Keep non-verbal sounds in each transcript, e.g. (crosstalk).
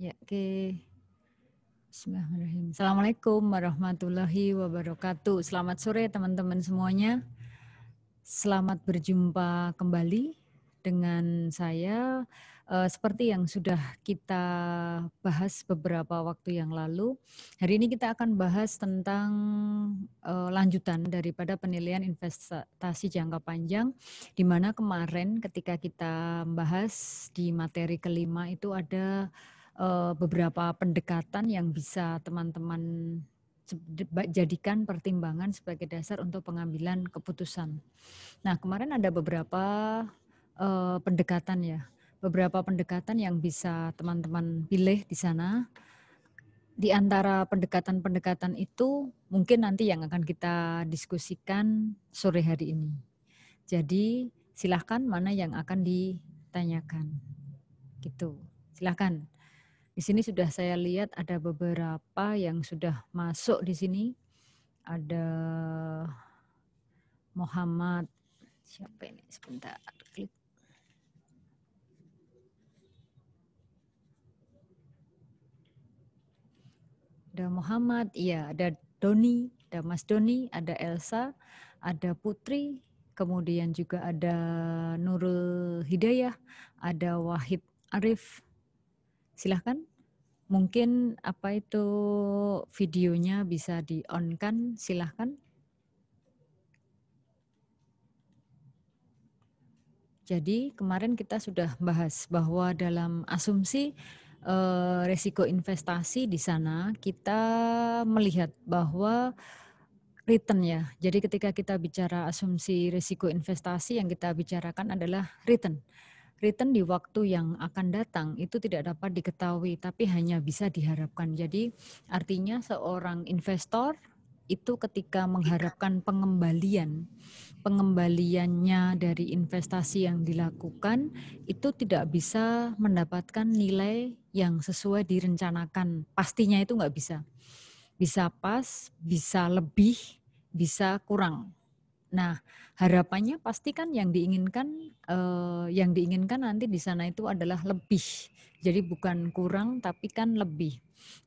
Ya, oke. Okay. Bismillahirrahmanirrahim. Assalamualaikum warahmatullahi wabarakatuh. Selamat sore teman-teman semuanya. Selamat berjumpa kembali dengan saya. Eh, seperti yang sudah kita bahas beberapa waktu yang lalu, hari ini kita akan bahas tentang eh, lanjutan daripada penilaian investasi jangka panjang, di mana kemarin ketika kita membahas di materi kelima itu ada Eh, beberapa pendekatan yang bisa teman-teman jadikan pertimbangan sebagai dasar untuk pengambilan keputusan. Nah, kemarin ada beberapa eh, pendekatan ya, beberapa pendekatan yang bisa teman-teman pilih di sana. Di antara pendekatan-pendekatan itu mungkin nanti yang akan kita diskusikan sore hari ini. Jadi silahkan mana yang akan ditanyakan. Gitu, silahkan. Di sini sudah saya lihat ada beberapa yang sudah masuk di sini. Ada Muhammad siapa ini sebentar klik. Ada Muhammad, iya, ada Doni, ada Mas Doni, ada Elsa, ada Putri, kemudian juga ada Nurul Hidayah, ada Wahid Arif. Silahkan. Mungkin apa itu videonya bisa di on kan? Silahkan. Jadi kemarin kita sudah bahas bahwa dalam asumsi eh, resiko investasi di sana kita melihat bahwa return ya. Jadi ketika kita bicara asumsi resiko investasi yang kita bicarakan adalah return return di waktu yang akan datang itu tidak dapat diketahui, tapi hanya bisa diharapkan. Jadi artinya seorang investor itu ketika mengharapkan pengembalian, pengembaliannya dari investasi yang dilakukan itu tidak bisa mendapatkan nilai yang sesuai direncanakan. Pastinya itu nggak bisa. Bisa pas, bisa lebih, bisa kurang Nah, harapannya pasti kan yang diinginkan eh, yang diinginkan nanti di sana itu adalah lebih. Jadi bukan kurang tapi kan lebih.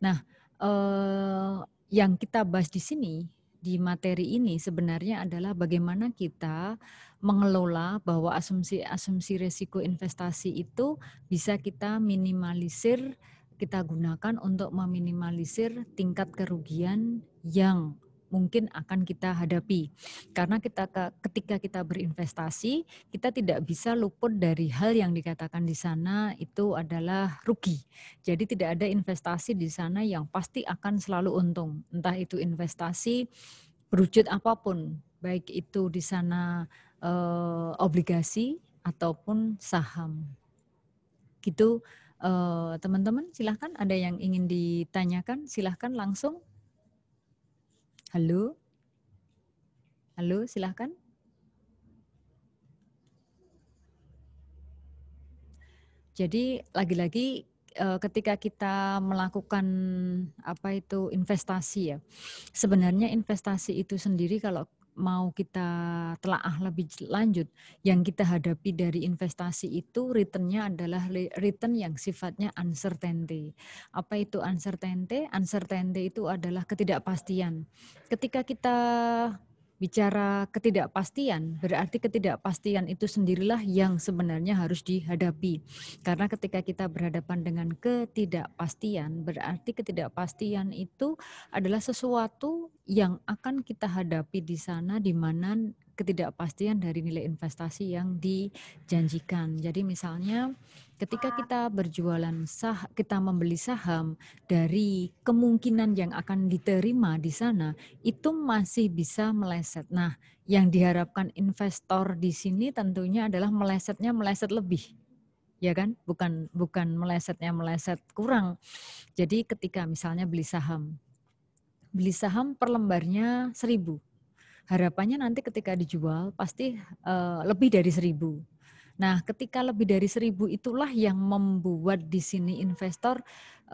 Nah, eh, yang kita bahas di sini di materi ini sebenarnya adalah bagaimana kita mengelola bahwa asumsi-asumsi resiko investasi itu bisa kita minimalisir kita gunakan untuk meminimalisir tingkat kerugian yang mungkin akan kita hadapi. Karena kita ketika kita berinvestasi, kita tidak bisa luput dari hal yang dikatakan di sana itu adalah rugi. Jadi tidak ada investasi di sana yang pasti akan selalu untung. Entah itu investasi berwujud apapun, baik itu di sana eh, obligasi ataupun saham. Gitu eh, teman-teman silahkan ada yang ingin ditanyakan silahkan langsung Halo? Halo, silahkan. Jadi lagi-lagi eh, ketika kita melakukan apa itu investasi ya. Sebenarnya investasi itu sendiri kalau mau kita telaah lebih lanjut, yang kita hadapi dari investasi itu returnnya adalah return yang sifatnya uncertainty. Apa itu uncertainty? Uncertainty itu adalah ketidakpastian. Ketika kita bicara ketidakpastian, berarti ketidakpastian itu sendirilah yang sebenarnya harus dihadapi. Karena ketika kita berhadapan dengan ketidakpastian, berarti ketidakpastian itu adalah sesuatu yang akan kita hadapi di sana di mana ketidakpastian dari nilai investasi yang dijanjikan. Jadi misalnya ketika kita berjualan sah kita membeli saham dari kemungkinan yang akan diterima di sana itu masih bisa meleset. Nah, yang diharapkan investor di sini tentunya adalah melesetnya meleset lebih. Ya kan? Bukan bukan melesetnya meleset kurang. Jadi ketika misalnya beli saham beli saham per lembarnya 1000 harapannya nanti ketika dijual pasti uh, lebih dari seribu. Nah, ketika lebih dari seribu itulah yang membuat di sini investor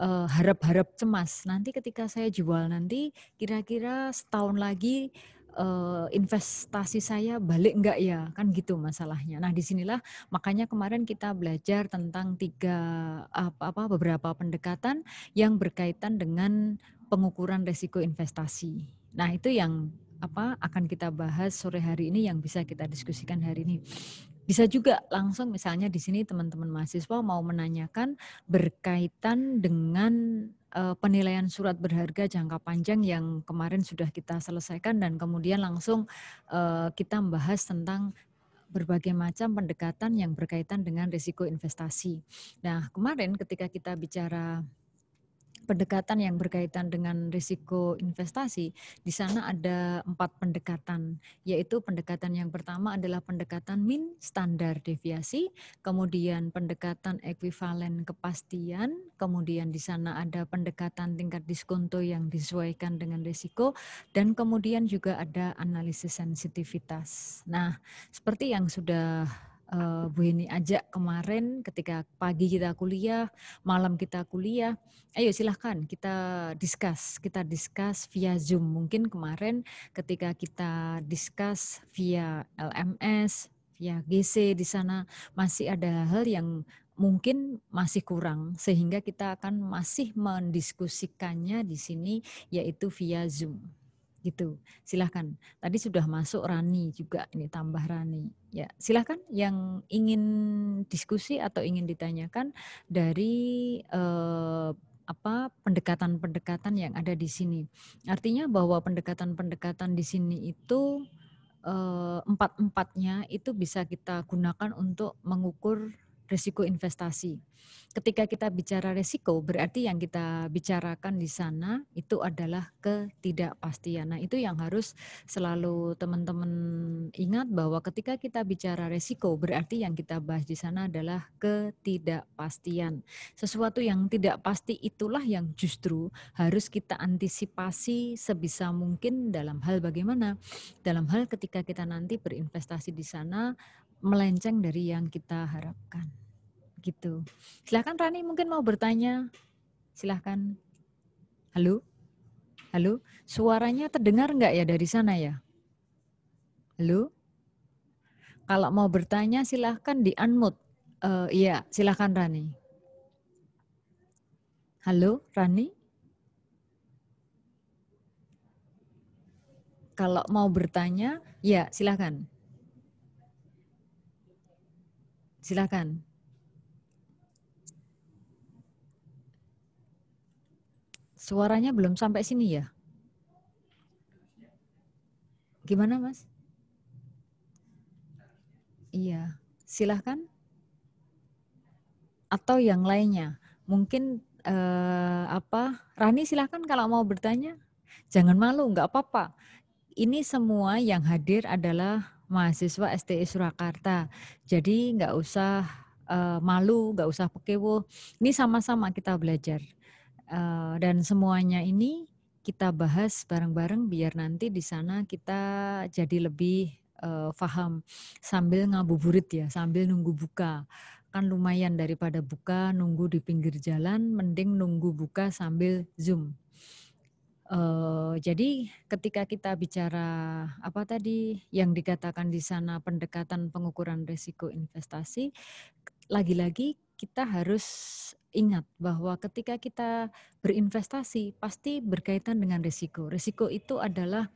harap eh, harap-harap cemas. Nanti ketika saya jual nanti kira-kira setahun lagi uh, investasi saya balik enggak ya kan gitu masalahnya. Nah disinilah makanya kemarin kita belajar tentang tiga apa, apa beberapa pendekatan yang berkaitan dengan pengukuran resiko investasi. Nah itu yang apa akan kita bahas sore hari ini yang bisa kita diskusikan hari ini. Bisa juga langsung misalnya di sini teman-teman mahasiswa mau menanyakan berkaitan dengan eh, penilaian surat berharga jangka panjang yang kemarin sudah kita selesaikan dan kemudian langsung eh, kita membahas tentang berbagai macam pendekatan yang berkaitan dengan risiko investasi. Nah, kemarin ketika kita bicara pendekatan yang berkaitan dengan risiko investasi, di sana ada empat pendekatan, yaitu pendekatan yang pertama adalah pendekatan min standar deviasi, kemudian pendekatan ekuivalen kepastian, kemudian di sana ada pendekatan tingkat diskonto yang disesuaikan dengan risiko, dan kemudian juga ada analisis sensitivitas. Nah, seperti yang sudah uh, Bu Heni ajak kemarin ketika pagi kita kuliah, malam kita kuliah. Ayo silahkan kita discuss, kita discuss via Zoom. Mungkin kemarin ketika kita discuss via LMS, via GC di sana masih ada hal yang mungkin masih kurang sehingga kita akan masih mendiskusikannya di sini yaitu via Zoom gitu silahkan tadi sudah masuk Rani juga ini tambah Rani Ya, silahkan yang ingin diskusi atau ingin ditanyakan dari eh, apa pendekatan-pendekatan yang ada di sini. Artinya bahwa pendekatan-pendekatan di sini itu eh, empat-empatnya itu bisa kita gunakan untuk mengukur risiko investasi. Ketika kita bicara risiko, berarti yang kita bicarakan di sana itu adalah ketidakpastian. Nah, itu yang harus selalu teman-teman ingat bahwa ketika kita bicara risiko, berarti yang kita bahas di sana adalah ketidakpastian. Sesuatu yang tidak pasti itulah yang justru harus kita antisipasi sebisa mungkin dalam hal bagaimana? Dalam hal ketika kita nanti berinvestasi di sana, melenceng dari yang kita harapkan. Gitu. Silahkan Rani mungkin mau bertanya. Silahkan. Halo? Halo? Suaranya terdengar nggak ya dari sana ya? Halo? Kalau mau bertanya silahkan di unmute. Uh, iya, silahkan Rani. Halo, Rani? Kalau mau bertanya, ya silahkan. Silakan. Suaranya belum sampai sini ya? Gimana, Mas? Iya, silahkan. Atau yang lainnya, mungkin eh, apa? Rani, silahkan kalau mau bertanya. Jangan malu, nggak apa-apa. Ini semua yang hadir adalah mahasiswa STI Surakarta. Jadi nggak usah uh, malu, nggak usah pekewo. Ini sama-sama kita belajar. Uh, dan semuanya ini kita bahas bareng-bareng biar nanti di sana kita jadi lebih uh, eh, faham sambil ngabuburit ya, sambil nunggu buka. Kan lumayan daripada buka nunggu di pinggir jalan, mending nunggu buka sambil Zoom. Uh, jadi ketika kita bicara apa tadi yang dikatakan di sana pendekatan pengukuran risiko investasi, lagi-lagi kita harus ingat bahwa ketika kita berinvestasi pasti berkaitan dengan risiko. Risiko itu adalah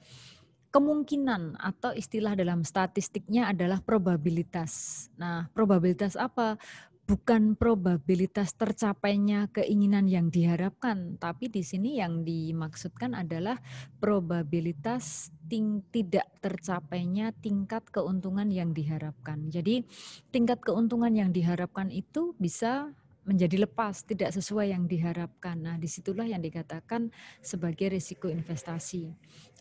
kemungkinan atau istilah dalam statistiknya adalah probabilitas. Nah, probabilitas apa? bukan probabilitas tercapainya keinginan yang diharapkan, tapi di sini yang dimaksudkan adalah probabilitas ting tidak tercapainya tingkat keuntungan yang diharapkan. Jadi tingkat keuntungan yang diharapkan itu bisa menjadi lepas, tidak sesuai yang diharapkan. Nah, disitulah yang dikatakan sebagai risiko investasi.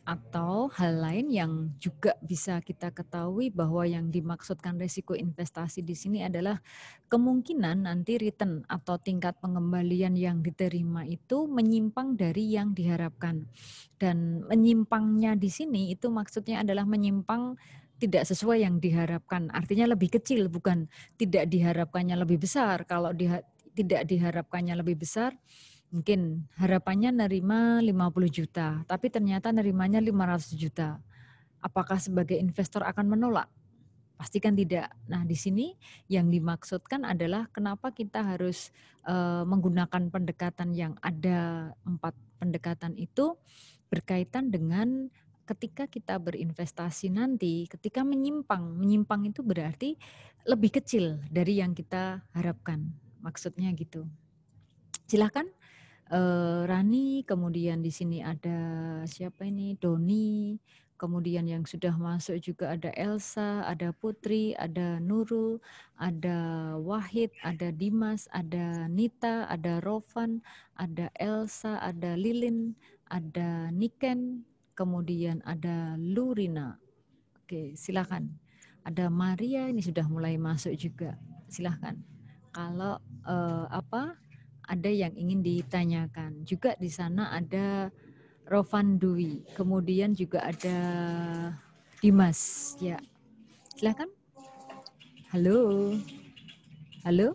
Atau hal lain yang juga bisa kita ketahui bahwa yang dimaksudkan risiko investasi di sini adalah kemungkinan nanti return atau tingkat pengembalian yang diterima itu menyimpang dari yang diharapkan. Dan menyimpangnya di sini itu maksudnya adalah menyimpang tidak sesuai yang diharapkan. Artinya lebih kecil bukan tidak diharapkannya lebih besar. Kalau di, tidak diharapkannya lebih besar, mungkin harapannya nerima 50 juta, tapi ternyata nerimanya 500 juta. Apakah sebagai investor akan menolak? Pastikan tidak. Nah, di sini yang dimaksudkan adalah kenapa kita harus uh, menggunakan pendekatan yang ada empat pendekatan itu berkaitan dengan ketika kita berinvestasi nanti, ketika menyimpang, menyimpang itu berarti lebih kecil dari yang kita harapkan maksudnya gitu. Silahkan uh, Rani, kemudian di sini ada siapa ini Doni, kemudian yang sudah masuk juga ada Elsa, ada Putri, ada Nurul, ada Wahid, ada Dimas, ada Nita, ada Rovan, ada Elsa, ada Lilin, ada Niken, kemudian ada Lurina. Oke, silahkan. Ada Maria ini sudah mulai masuk juga. Silahkan kalau uh, apa ada yang ingin ditanyakan. Juga di sana ada Rovan Dwi, kemudian juga ada Dimas. Ya, silakan. Halo, halo.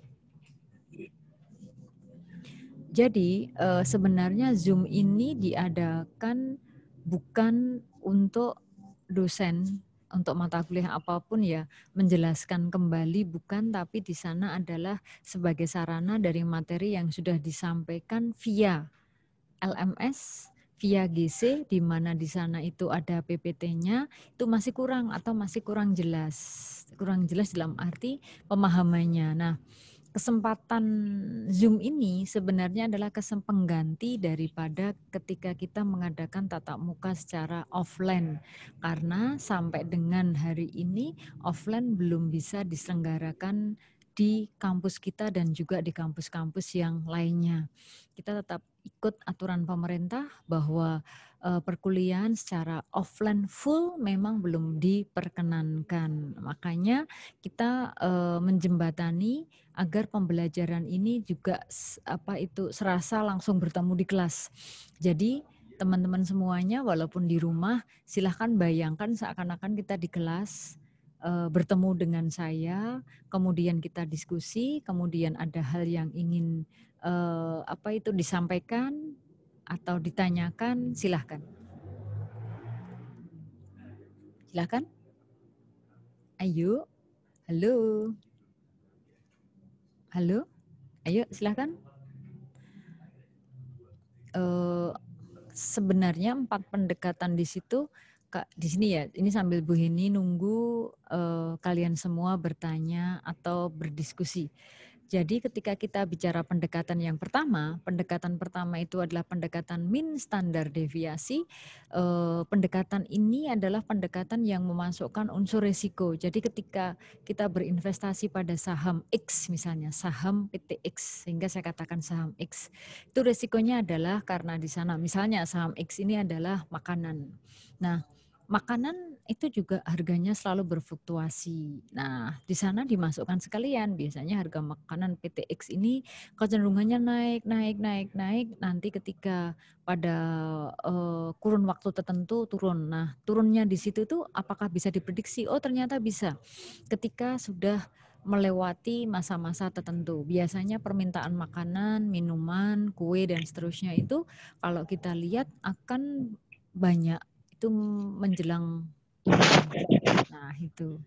Jadi uh, sebenarnya Zoom ini diadakan bukan untuk dosen untuk mata kuliah apapun ya menjelaskan kembali bukan tapi di sana adalah sebagai sarana dari materi yang sudah disampaikan via LMS via GC di mana di sana itu ada PPT-nya itu masih kurang atau masih kurang jelas kurang jelas dalam arti pemahamannya. Nah, kesempatan Zoom ini sebenarnya adalah kesempengganti daripada ketika kita mengadakan tatap muka secara offline karena sampai dengan hari ini offline belum bisa diselenggarakan di kampus kita dan juga di kampus-kampus yang lainnya. Kita tetap ikut aturan pemerintah bahwa uh, perkuliahan secara offline full memang belum diperkenankan. Makanya kita uh, menjembatani agar pembelajaran ini juga apa itu serasa langsung bertemu di kelas. Jadi teman-teman semuanya walaupun di rumah silahkan bayangkan seakan-akan kita di kelas eh, bertemu dengan saya, kemudian kita diskusi, kemudian ada hal yang ingin eh, apa itu disampaikan atau ditanyakan silahkan silahkan ayo halo halo ayo silahkan eh, sebenarnya empat pendekatan di situ Kak, di sini ya, ini sambil Bu Heni nunggu uh, kalian semua bertanya atau berdiskusi. Jadi ketika kita bicara pendekatan yang pertama, pendekatan pertama itu adalah pendekatan min standar deviasi. Eh, pendekatan ini adalah pendekatan yang memasukkan unsur resiko. Jadi ketika kita berinvestasi pada saham X misalnya, saham PT X sehingga saya katakan saham X. Itu resikonya adalah karena di sana misalnya saham X ini adalah makanan. Nah, makanan itu juga harganya selalu berfluktuasi. Nah, di sana dimasukkan sekalian. Biasanya harga makanan PTX ini kecenderungannya naik, naik, naik, naik. Nanti ketika pada uh, kurun waktu tertentu turun. Nah, turunnya di situ tuh apakah bisa diprediksi? Oh, ternyata bisa. Ketika sudah melewati masa-masa tertentu. Biasanya permintaan makanan, minuman, kue dan seterusnya itu kalau kita lihat akan banyak itu menjelang nah itu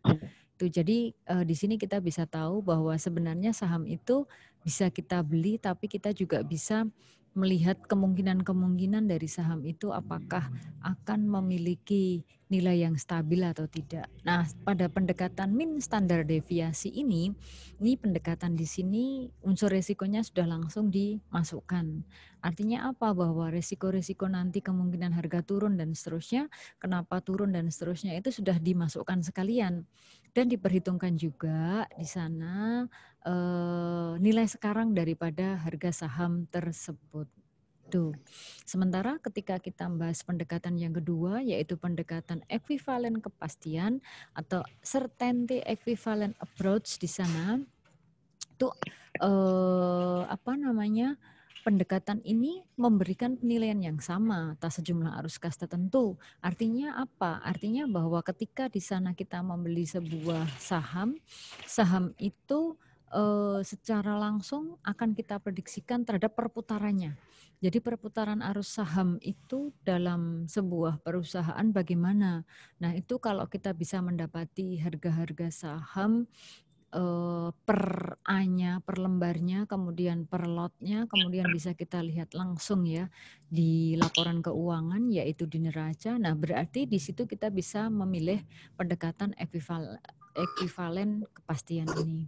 itu jadi uh, di sini kita bisa tahu bahwa sebenarnya saham itu bisa kita beli tapi kita juga bisa melihat kemungkinan-kemungkinan dari saham itu apakah akan memiliki nilai yang stabil atau tidak. Nah, pada pendekatan min standar deviasi ini, ini pendekatan di sini unsur resikonya sudah langsung dimasukkan. Artinya apa? Bahwa resiko-resiko nanti kemungkinan harga turun dan seterusnya, kenapa turun dan seterusnya itu sudah dimasukkan sekalian dan diperhitungkan juga di sana eh, nilai sekarang daripada harga saham tersebut. Tuh. Sementara ketika kita membahas pendekatan yang kedua yaitu pendekatan equivalent kepastian atau certainty equivalent approach di sana itu eh, apa namanya? pendekatan ini memberikan penilaian yang sama atas sejumlah arus kas tertentu. Artinya apa? Artinya bahwa ketika di sana kita membeli sebuah saham, saham itu eh, secara langsung akan kita prediksikan terhadap perputarannya. Jadi perputaran arus saham itu dalam sebuah perusahaan bagaimana? Nah, itu kalau kita bisa mendapati harga-harga saham per A-nya, per lembarnya, kemudian per lotnya, ya. kemudian bisa kita lihat langsung ya di laporan keuangan yaitu di neraca. Nah, berarti di situ kita bisa memilih pendekatan ekuivalen kepastian ini.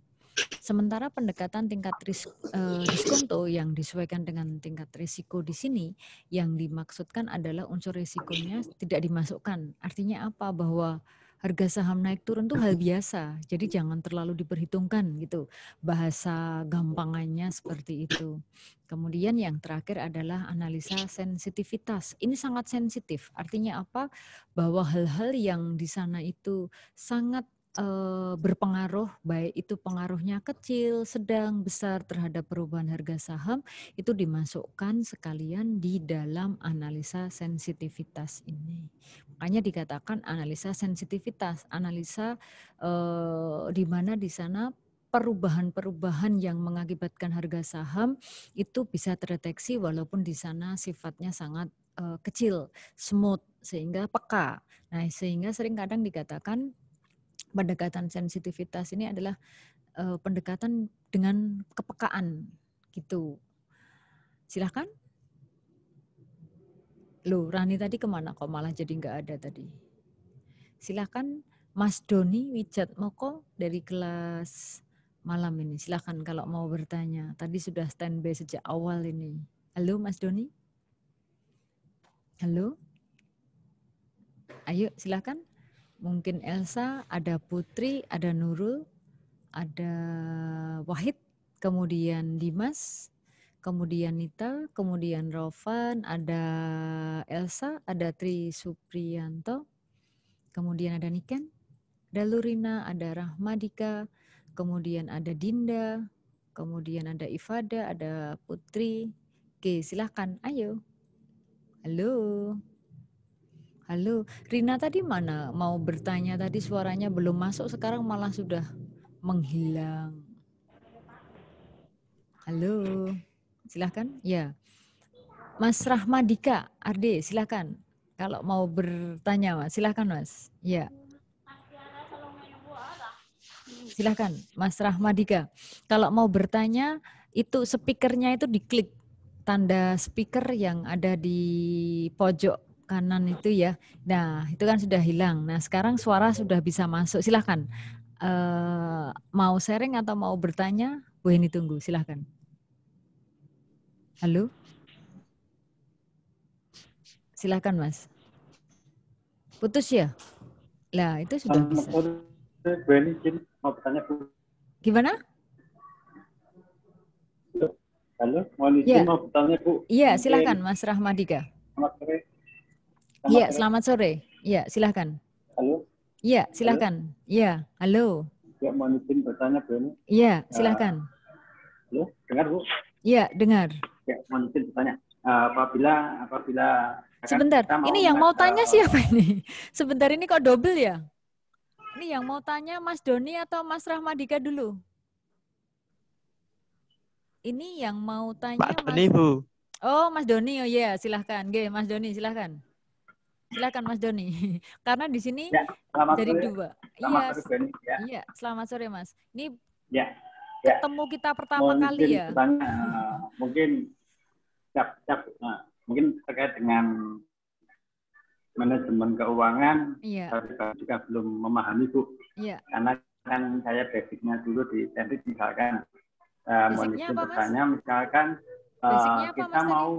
Sementara pendekatan tingkat risiko eh, diskonto yang disesuaikan dengan tingkat risiko di sini yang dimaksudkan adalah unsur risikonya tidak dimasukkan. Artinya apa? Bahwa harga saham naik turun tuh hal biasa. Jadi jangan terlalu diperhitungkan gitu. Bahasa gampangannya seperti itu. Kemudian yang terakhir adalah analisa sensitivitas. Ini sangat sensitif. Artinya apa? Bahwa hal-hal yang di sana itu sangat uh, berpengaruh baik itu pengaruhnya kecil, sedang, besar terhadap perubahan harga saham itu dimasukkan sekalian di dalam analisa sensitivitas ini. Makanya dikatakan analisa sensitivitas, analisa uh, di mana di sana perubahan-perubahan yang mengakibatkan harga saham itu bisa terdeteksi walaupun di sana sifatnya sangat uh, kecil, smooth sehingga peka. Nah, sehingga sering kadang dikatakan pendekatan sensitivitas ini adalah uh, pendekatan dengan kepekaan gitu. Silahkan. Loh, Rani tadi kemana kok malah jadi nggak ada tadi? Silahkan Mas Doni Wijat Moko dari kelas malam ini. Silahkan kalau mau bertanya. Tadi sudah standby sejak awal ini. Halo Mas Doni? Halo? Ayo silahkan mungkin Elsa, ada Putri, ada Nurul, ada Wahid, kemudian Dimas, kemudian Nita, kemudian Rovan, ada Elsa, ada Tri Suprianto, kemudian ada Niken, ada Lurina, ada Rahmadika, kemudian ada Dinda, kemudian ada Ifada, ada Putri. Oke, silahkan. Ayo. Halo. Halo, Rina tadi mana? Mau bertanya tadi suaranya belum masuk, sekarang malah sudah menghilang. Halo, silahkan. Ya, Mas Rahmadika Arde, silahkan. Kalau mau bertanya, Mas, silahkan, Mas. Ya. Silahkan, Mas Rahmadika. Kalau mau bertanya, itu speakernya itu diklik tanda speaker yang ada di pojok kanan itu ya. Nah, itu kan sudah hilang. Nah, sekarang suara sudah bisa masuk. Silahkan. Uh, mau sharing atau mau bertanya? Bu Heni tunggu, silahkan. Halo? Silahkan, Mas. Putus ya? Nah itu sudah bisa. Bu Heni, mau bertanya, Bu. Gimana? Halo, mau ya. mau bertanya, Bu. Iya, silahkan, Mas Rahmadika. Selamat sore. Iya, selamat sore. Iya, silahkan. Halo. Iya, silahkan. Iya, halo. Ya, mau izin bertanya, Bu. Iya, ah, silahkan. halo, dengar, Bu? Iya, dengar. Ya, mau izin bertanya. Ah, apabila apabila Sebentar, ini yang mau tanya siapa ini? (laughs) Sebentar ini kok double ya? Ini yang mau tanya Mas Doni atau Mas Rahmadika dulu? Ini yang mau tanya Pak Doni, Bu. Oh, Mas Doni, oh ya, yeah. silahkan. Oke, Mas Doni, silahkan silakan Mas Doni. (laughs) Karena di sini ya, dari sore. dua. Selamat iya. Sore, ya. Iya, selamat sore Mas. Ini ya. Ya. ketemu kita pertama ya? eh, mungkin kali ya. Tanya, uh, mungkin cap, cap, uh, eh, mungkin terkait dengan manajemen keuangan, iya. saya juga belum memahami Bu. Iya. Karena kan saya basicnya dulu di tempat misalkan uh, basicnya mau apa, bertanya, misalkan uh, apa, kita mas, mau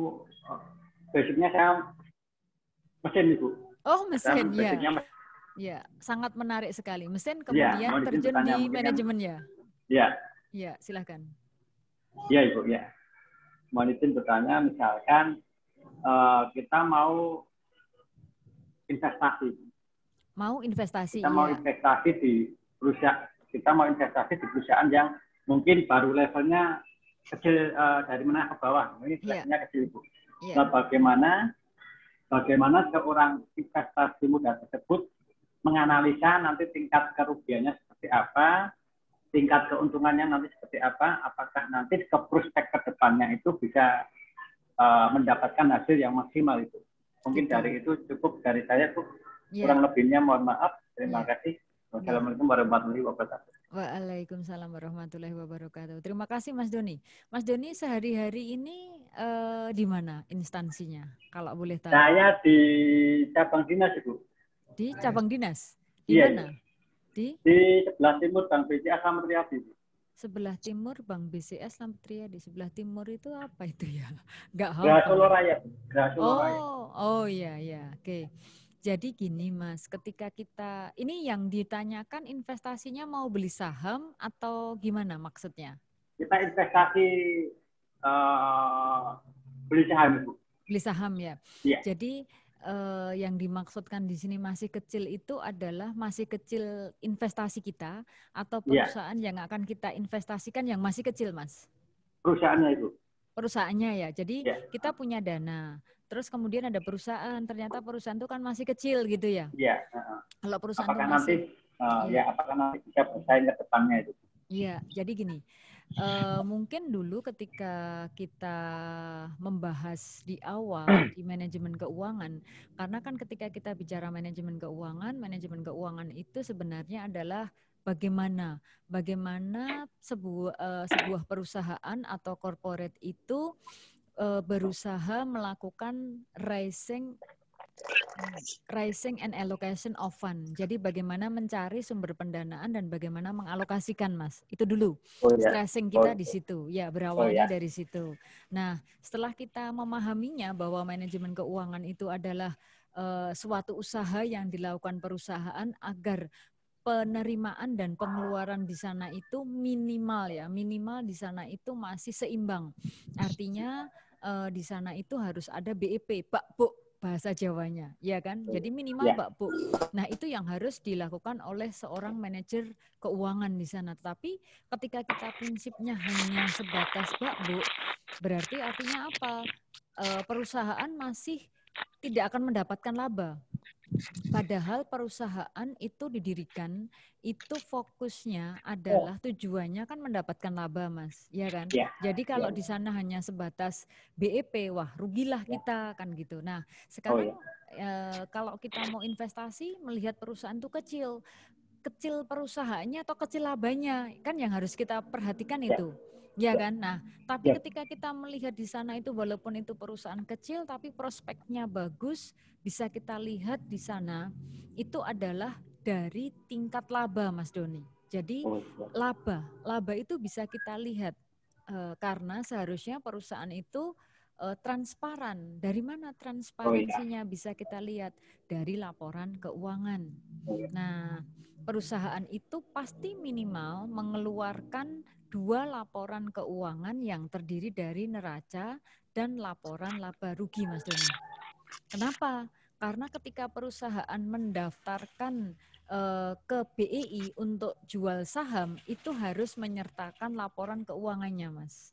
basicnya saya mesin itu. Oh mesin ya. Ya sangat menarik sekali. Mesin ya, kemudian ya, terjun di kan. manajemen ya. Ya. Ya silahkan. Ya ibu ya. Mohon izin bertanya misalkan uh, kita mau investasi. Mau investasi. Kita ya. mau investasi di perusahaan. Kita mau investasi di perusahaan yang mungkin baru levelnya kecil uh, dari menengah ke bawah. Ini levelnya ya. yeah. kecil ibu. Yeah. Nah, bagaimana bagaimana seorang investasi muda tersebut menganalisa nanti tingkat kerugiannya seperti apa, tingkat keuntungannya nanti seperti apa, apakah nanti ke prospek ke depannya itu bisa uh, mendapatkan hasil yang maksimal itu. Mungkin dari itu cukup dari saya tuh yeah. kurang lebihnya mohon maaf. Terima yeah. kasih. Iya. Wassalamualaikum warahmatullahi wabarakatuh. Waalaikumsalam warahmatullahi wabarakatuh. Terima kasih Mas Doni. Mas Doni sehari-hari ini eh, di mana instansinya? Kalau boleh tahu. Saya di cabang dinas, Ibu. Di cabang dinas. Di iya, mana? Iya. Di Di sebelah timur Bank BCA Slamet Sebelah timur Bank BCA Slamet Sebelah timur itu apa itu ya? Enggak (laughs) hafal. Solo Raya. oh, Oh, iya ya Oke. Okay. Jadi gini Mas, ketika kita ini yang ditanyakan investasinya mau beli saham atau gimana maksudnya? Kita investasi uh, beli saham Beli saham ya. Yeah. Jadi uh, yang dimaksudkan di sini masih kecil itu adalah masih kecil investasi kita atau iya. perusahaan yeah. yang akan kita investasikan yang masih kecil, Mas? Perusahaannya itu. Perusahaannya ya. Jadi yeah. kita punya dana. Terus kemudian ada perusahaan, ternyata perusahaan itu kan masih kecil gitu ya? Iya. Uh, Kalau perusahaan apakah itu masih, nanti, uh, eh, iya. ya. apakah nanti bisa bersaing ke depannya itu? Iya, jadi gini. Uh, mungkin dulu ketika kita membahas di awal (clears throat) di manajemen keuangan, karena kan ketika kita bicara manajemen keuangan, manajemen keuangan itu sebenarnya adalah bagaimana bagaimana sebuah uh, sebuah perusahaan atau corporate itu uh, uh, berusaha melakukan raising raising and allocation of fund. Jadi bagaimana mencari sumber pendanaan dan bagaimana mengalokasikan, Mas. Itu dulu. Oh, ya. Stressing kita oh, di situ. Ya, oh, berawalnya oh, ya. dari situ. Nah, setelah kita memahaminya bahwa manajemen keuangan itu adalah uh, suatu usaha yang dilakukan perusahaan agar penerimaan dan pengeluaran di sana itu minimal ya minimal di sana itu masih seimbang artinya uh, di sana itu harus ada BEP, Pak Bu bahasa Jawanya, ya kan? Jadi minimal ya. Bu. Nah, itu yang harus dilakukan oleh seorang manajer keuangan di sana. Tapi ketika kita prinsipnya hanya sebatas Pak Bu, berarti artinya apa? Uh, perusahaan masih tidak akan mendapatkan laba Padahal perusahaan itu didirikan itu fokusnya ya. adalah tujuannya kan mendapatkan laba, Mas, ya kan? Ya. Jadi ya. kalau ya. di sana hanya sebatas BEP, wah rugilah ya. kita kan gitu. Nah, oh, sekarang oh, ya. e, kalau kita mau investasi melihat perusahaan itu kecil, kecil perusahaannya atau kecil labanya kan yang harus kita perhatikan ya. itu. Ya, ya kan? Nah, tapi ya. ketika kita melihat di sana itu walaupun itu perusahaan kecil tapi prospeknya bagus, bisa kita lihat di sana itu adalah dari tingkat laba Mas Doni. Jadi oh, iya. laba, laba itu bisa kita lihat e, karena seharusnya perusahaan itu e, transparan. Dari mana oh, iya. transparansinya bisa kita lihat? Dari laporan keuangan. Oh, iya. Nah, perusahaan itu pasti minimal mengeluarkan dua laporan keuangan yang terdiri dari neraca dan laporan laba rugi, Mas Doni. Kenapa? Karena ketika perusahaan mendaftarkan eh, ke BEI untuk jual saham itu harus menyertakan laporan keuangannya, Mas.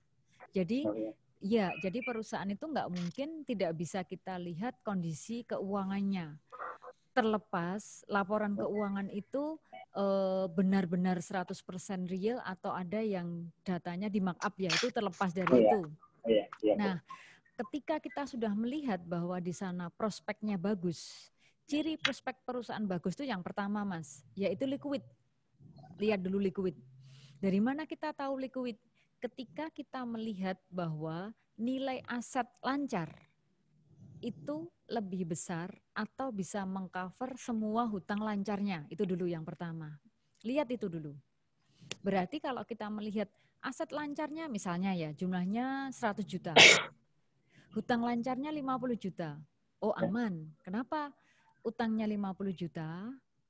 Jadi oh, ya. Ya, jadi perusahaan itu nggak mungkin tidak bisa kita lihat kondisi keuangannya. Terlepas laporan keuangan itu Eh, benar-benar uh, 100% real atau ada yang datanya di markup ya itu terlepas dari oh, itu. Oh, iya, iya, nah, ketika kita sudah melihat bahwa di sana prospeknya bagus, ciri prospek perusahaan bagus itu yang pertama Mas, yaitu liquid. Lihat dulu liquid. Dari mana kita tahu liquid? Ketika kita melihat bahwa nilai aset lancar, itu lebih besar atau bisa mengcover semua hutang lancarnya. Itu dulu yang pertama. Lihat itu dulu. Berarti kalau kita melihat aset lancarnya misalnya ya jumlahnya 100 juta. Hutang lancarnya 50 juta. Oh ya. aman. Kenapa? Utangnya 50 juta,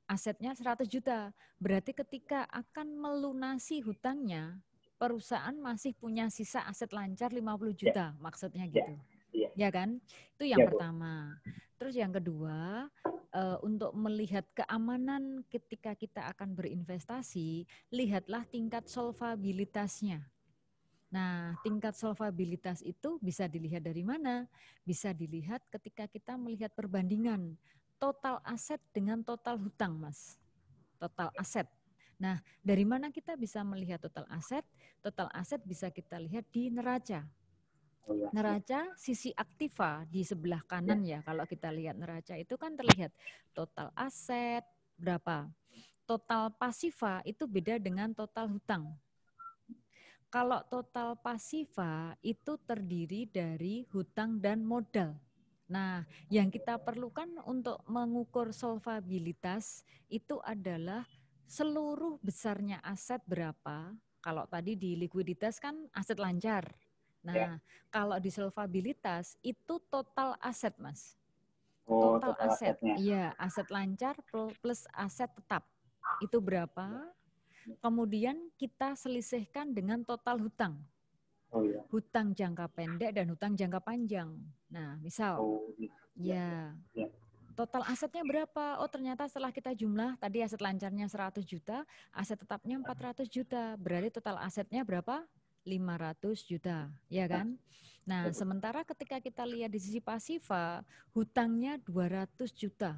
asetnya 100 juta. Berarti ketika akan melunasi hutangnya, perusahaan masih punya sisa aset lancar 50 juta ya. maksudnya ya. gitu. Iya. ya kan? Itu yang ya, pertama. Terus yang kedua, uh, untuk melihat keamanan ketika kita akan berinvestasi, lihatlah tingkat solvabilitasnya. Nah, tingkat solvabilitas itu bisa dilihat dari mana? Bisa dilihat ketika kita melihat perbandingan total aset dengan total hutang, Mas. Total iya. aset. Nah, dari mana kita bisa melihat total aset? Total aset bisa kita lihat di neraca. Oh, ya. neraca sisi aktiva di sebelah kanan ya. ya kalau kita lihat neraca itu kan terlihat total aset berapa total pasiva itu beda dengan total hutang kalau total pasiva itu terdiri dari hutang dan modal Nah, yang kita perlukan untuk mengukur solvabilitas itu adalah seluruh besarnya aset berapa. Kalau tadi di likuiditas kan aset lancar, Ya. Nah, ya. kalau disolvabilitas itu total aset, Mas. Oh, total, aset. Iya, aset lancar plus aset tetap. Itu berapa? Ya. Kemudian kita selisihkan dengan total hutang. Oh, ya. Hutang jangka pendek dan hutang jangka panjang. Nah, misal oh, iya. ya. ya total asetnya berapa? Oh ternyata setelah kita jumlah tadi aset lancarnya 100 juta, aset tetapnya 400 iya. juta. Berarti total asetnya berapa? 500 juta, ya kan? Nah, sementara ketika kita lihat di sisi pasiva, hutangnya 200 juta.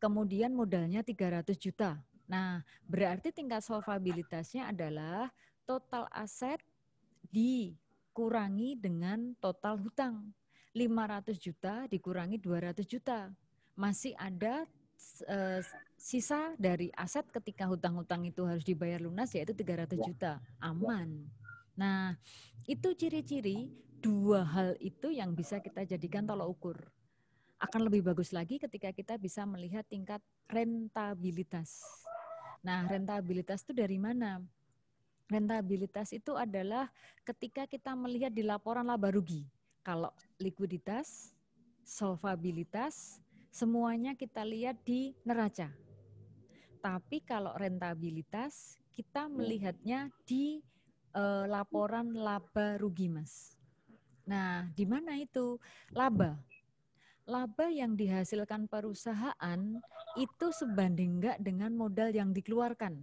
Kemudian modalnya 300 juta. Nah, berarti tingkat solvabilitasnya adalah total aset dikurangi dengan total hutang. 500 juta dikurangi 200 juta. Masih ada Eh, sisa dari aset ketika hutang-hutang itu harus dibayar lunas yaitu 300 ya. juta. Aman. Ya. Nah, itu ciri-ciri dua hal itu yang bisa kita jadikan tolak ukur. Akan lebih bagus lagi ketika kita bisa melihat tingkat rentabilitas. Nah, rentabilitas itu dari mana? Rentabilitas itu adalah ketika kita melihat di laporan laba rugi. Kalau likuiditas, solvabilitas, semuanya kita lihat di neraca. Tapi kalau rentabilitas kita hmm. melihatnya di eh, laporan laba rugi, Mas. Nah, di mana itu laba? Laba yang dihasilkan perusahaan itu sebanding enggak dengan modal yang dikeluarkan.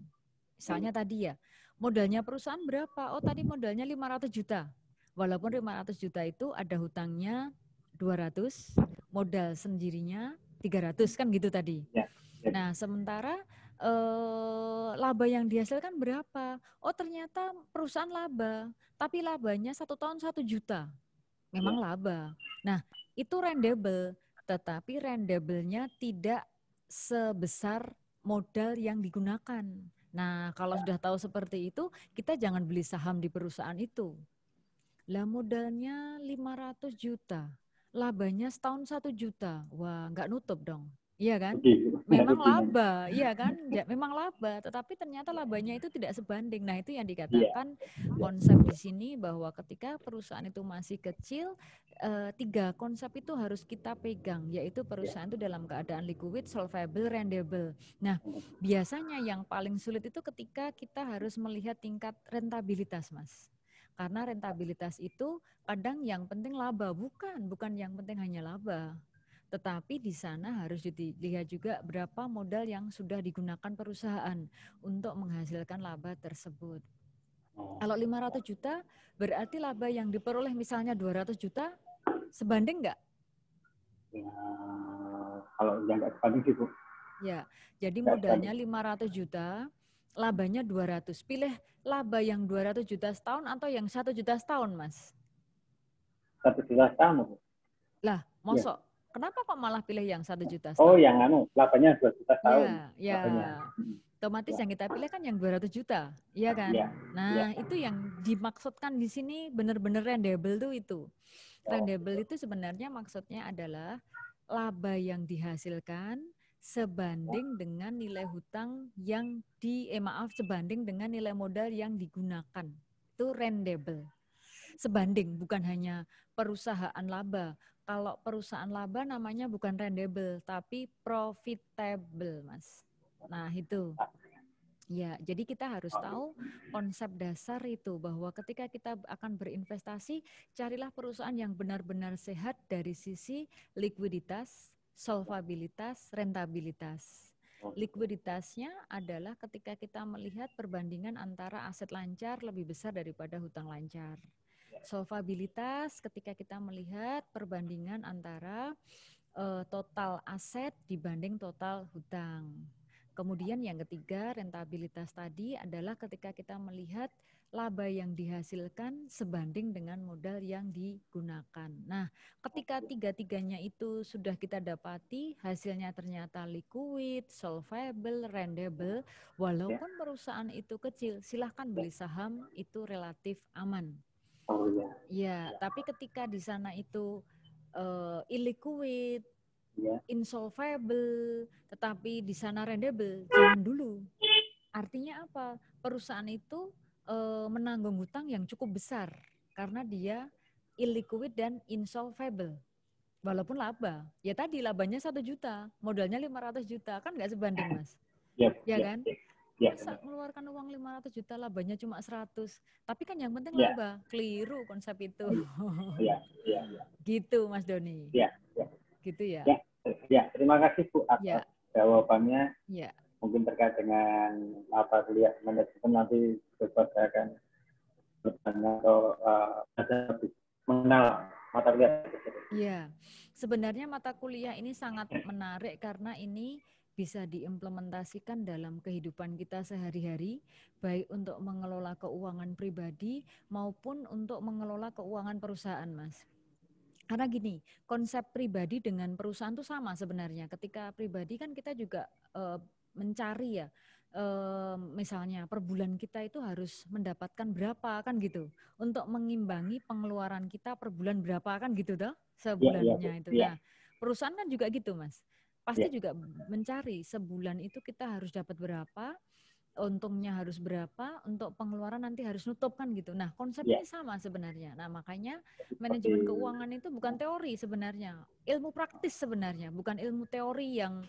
Misalnya hmm. tadi ya, modalnya perusahaan berapa? Oh, tadi modalnya 500 juta. Walaupun 500 juta itu ada hutangnya 200, modal sendirinya 300 kan gitu tadi. Ya, ya. Nah, sementara eh, laba yang dihasilkan berapa? Oh, ternyata perusahaan laba, tapi labanya satu tahun satu juta. Memang ya. laba. Nah, itu rendable, tetapi rendable-nya tidak sebesar modal yang digunakan. Nah, kalau ya. sudah tahu seperti itu, kita jangan beli saham di perusahaan itu. Lah modalnya 500 juta labanya setahun satu juta. Wah, nggak nutup dong. Iya kan? Memang laba, iya kan? Ya, memang laba, tetapi ternyata labanya itu tidak sebanding. Nah, itu yang iya. dikatakan konsep di sini bahwa ketika perusahaan itu masih kecil, eh, tiga konsep itu harus kita pegang, yaitu iya. perusahaan itu dalam keadaan liquid, solvable, rendable. Nah, biasanya yang paling sulit itu ketika kita harus melihat tingkat rentabilitas, Mas. Karena rentabilitas itu kadang yang penting laba, bukan, bukan yang penting hanya laba. Tetapi di sana harus dilihat juga berapa modal yang sudah digunakan perusahaan untuk menghasilkan laba tersebut. Oh. Kalau 500 juta, berarti laba yang diperoleh misalnya 200 juta, sebanding nggak? Ya, kalau yang nggak sebanding sih, Bu. Ya, jadi modalnya 500 juta, labanya 200. Pilih laba yang 200 juta setahun atau yang 1 juta setahun, Mas? 1 juta setahun. Lah, iya. mosok. Ya. Kenapa kok malah pilih yang 1 juta oh, setahun? Oh, yang anu, labanya 2 juta iya, setahun. Iya, iya. ya. Otomatis ya. yang kita pilih kan yang 200 juta, iya kan? Ya. Nah, ya. itu yang dimaksudkan di sini benar-benar rendable tuh itu. Rendable itu sebenarnya maksudnya adalah laba yang dihasilkan sebanding ya. dengan nilai hutang yang di eh maaf sebanding dengan nilai modal yang digunakan. Itu rendable. Sebanding bukan hanya perusahaan laba. Kalau perusahaan laba namanya bukan rendable tapi profitable, Mas. Nah, itu. Ya, jadi kita harus tahu konsep dasar itu bahwa ketika kita akan berinvestasi, carilah perusahaan yang benar-benar sehat dari sisi likuiditas, solvabilitas, rentabilitas. Oh, gitu. Likuiditasnya adalah ketika kita melihat perbandingan antara aset lancar lebih besar daripada hutang lancar. Ya. Solvabilitas ketika kita melihat perbandingan antara uh, total aset dibanding total hutang. Kemudian yang ketiga, rentabilitas tadi adalah ketika kita melihat laba yang dihasilkan sebanding dengan modal yang digunakan. Nah, ketika tiga-tiganya itu sudah kita dapati, hasilnya ternyata liquid, solvable, rendable, ya. walaupun ya. perusahaan itu kecil, silahkan beli ya. saham itu relatif aman. Oh ya. Ya, tapi ketika di sana itu uh, illiquid, ya. insolvable, tetapi di sana rendable, jangan dulu. Artinya apa? Perusahaan itu uh, menanggung hutang yang cukup besar karena dia illiquid dan insolvable. Walaupun laba, ya tadi labanya satu juta, modalnya 500 juta, kan nggak sebanding mas, yep, ya yep, kan? Yep. Ya. Masa mengeluarkan uang 500 juta labanya cuma 100. Tapi kan yang penting ya. laba. Keliru konsep itu. Iya, iya, ya. Gitu Mas Doni. Iya, ya. Gitu ya. ya. ya. terima kasih Bu atas ya. jawabannya. Iya mungkin terkait dengan apa kuliah manajemen nanti coba saya akan bertanya atau uh, lebih mengenal mata kuliah. Iya, sebenarnya mata kuliah ini sangat menarik karena ini bisa diimplementasikan dalam kehidupan kita sehari-hari, baik untuk mengelola keuangan pribadi maupun untuk mengelola keuangan perusahaan, Mas. Karena gini, konsep pribadi dengan perusahaan itu sama sebenarnya. Ketika pribadi kan kita juga e, mencari ya e, misalnya per bulan kita itu harus mendapatkan berapa kan gitu untuk mengimbangi pengeluaran kita per bulan berapa kan gitu toh sebulannya ya, ya, itu. Ya. Nah, perusahaan kan juga gitu, Mas. Pasti ya. juga mencari sebulan itu kita harus dapat berapa, untungnya harus berapa, untuk pengeluaran nanti harus nutup kan gitu. Nah, konsepnya ya. sama sebenarnya. Nah, makanya manajemen keuangan itu bukan teori sebenarnya, ilmu praktis sebenarnya, bukan ilmu teori yang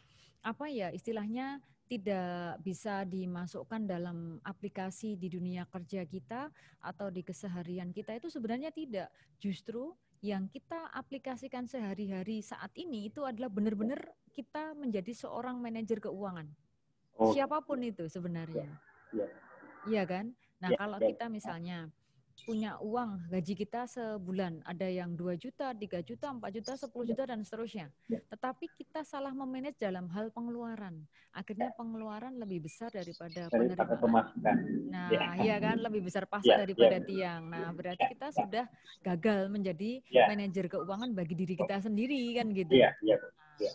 apa ya istilahnya tidak bisa dimasukkan dalam aplikasi di dunia kerja kita atau di keseharian kita itu sebenarnya tidak. Justru yang kita aplikasikan sehari-hari saat ini itu adalah benar-benar kita menjadi seorang manajer keuangan. Oh. Siapapun itu sebenarnya. Iya ya. ya, iya kan? Nah, ya, kalau kita misalnya punya uang gaji kita sebulan ada yang 2 juta, 3 juta, 4 juta, 10 juta dan seterusnya. Ya. Tetapi kita salah memanage dalam hal pengeluaran. Akhirnya ya. pengeluaran lebih besar daripada penerimaan. Nah, ya. iya kan lebih besar (laughs) pas daripada tiang. Nah, berarti kita sudah gagal menjadi manajer keuangan bagi diri kita sendiri kan gitu. Iya, iya.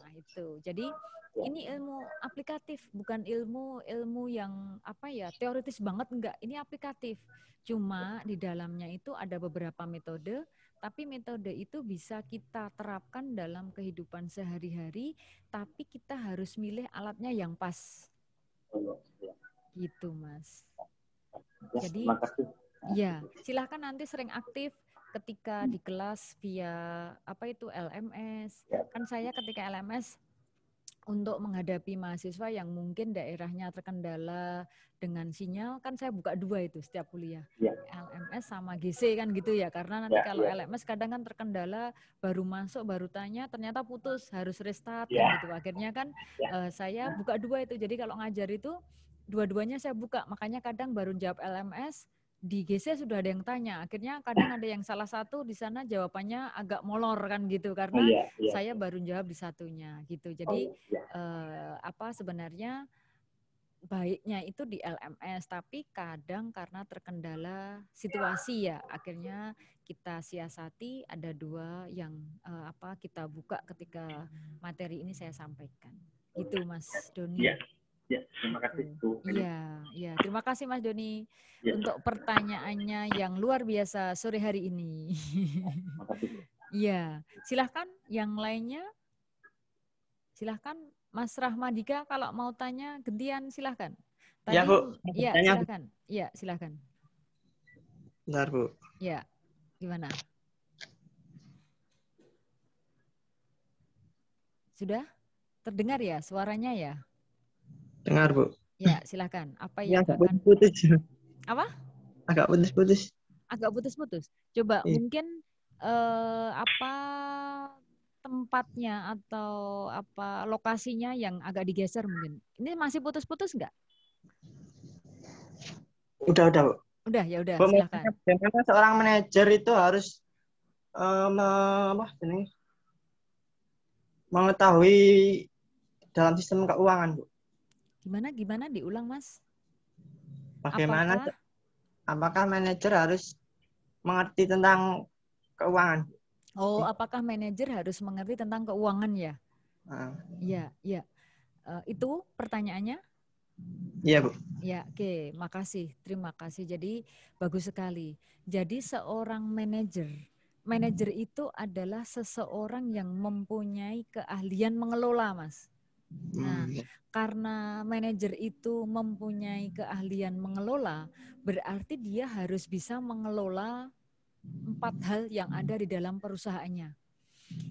Nah, itu. Jadi Ya. ini ilmu aplikatif bukan ilmu ilmu yang apa ya teoritis banget enggak ini aplikatif cuma ya. di dalamnya itu ada beberapa metode tapi metode itu bisa kita terapkan dalam kehidupan sehari-hari tapi kita harus milih alatnya yang pas oh, ya. gitu mas jadi ya silahkan nanti sering aktif ketika di kelas via apa itu LMS. Kan saya ketika LMS untuk menghadapi mahasiswa yang mungkin daerahnya terkendala dengan sinyal kan saya buka dua itu setiap kuliah ya. LMS sama GC kan gitu ya karena nanti ya, kalau ya. LMS kadang kan terkendala baru masuk baru tanya ternyata putus harus restart ya. Kan gitu akhirnya kan ya. uh, saya buka dua itu jadi kalau ngajar itu dua-duanya saya buka makanya kadang baru jawab LMS di GC sudah ada yang tanya. Akhirnya kadang ada yang salah satu di sana jawabannya agak molor kan gitu karena oh, iya, iya. saya iya. baru jawab di satunya gitu. Jadi oh, iya. eh, apa sebenarnya baiknya itu di LMS tapi kadang karena terkendala situasi ya akhirnya kita siasati ada dua yang eh, apa kita buka ketika materi ini saya sampaikan. Gitu Mas Doni. Yeah. Ya, terima kasih. Hmm, iya, ya. terima kasih Mas Doni ya. untuk pertanyaannya yang luar biasa sore hari ini. Oh, iya, silahkan yang lainnya. Silahkan Mas Rahmadika kalau mau tanya gentian silahkan. Tadi, ya Bu. Iya, silahkan. Iya, silahkan. Bentar Bu. Iya, gimana? Sudah? Terdengar ya suaranya ya? Dengar, Bu. Ya, silakan Apa yang ya, agak putus-putus. Apa? Agak putus-putus. Agak putus-putus. Coba ya. mungkin eh, apa tempatnya atau apa lokasinya yang agak digeser mungkin. Ini masih putus-putus enggak? Udah, udah, Bu. Udah, ya udah, silakan. Bagaimana seorang manajer itu harus um, apa ini? Mengetahui dalam sistem keuangan, Bu. Gimana gimana diulang Mas? Bagaimana apakah, apakah manajer harus mengerti tentang keuangan? Oh, apakah manajer harus mengerti tentang keuangan ya? Iya, ya iya. Uh, itu pertanyaannya? Iya, Bu. Ya, oke. Okay. Makasih. Terima kasih. Jadi bagus sekali. Jadi seorang manajer, manajer itu adalah seseorang yang mempunyai keahlian mengelola, Mas. Nah, hmm. karena manajer itu mempunyai keahlian mengelola, berarti dia harus bisa mengelola empat hal yang ada di dalam perusahaannya.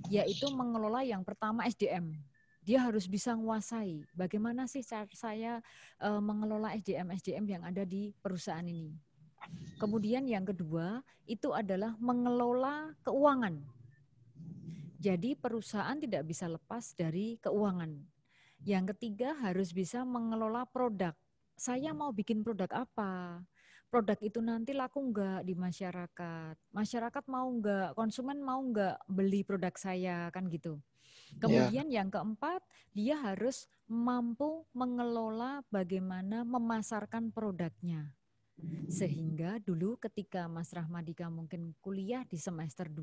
Yaitu mengelola yang pertama SDM. Dia harus bisa menguasai bagaimana sih cara saya e, mengelola SDM SDM yang ada di perusahaan ini. Kemudian yang kedua itu adalah mengelola keuangan. Jadi perusahaan tidak bisa lepas dari keuangan yang ketiga harus bisa mengelola produk. Saya hmm. mau bikin produk apa? Produk itu nanti laku enggak di masyarakat? Masyarakat mau enggak? Konsumen mau enggak beli produk saya kan gitu. Ya. Kemudian yeah. yang keempat, dia harus mampu mengelola bagaimana memasarkan produknya. Sehingga dulu ketika Mas Rahmadika mungkin kuliah di semester 2,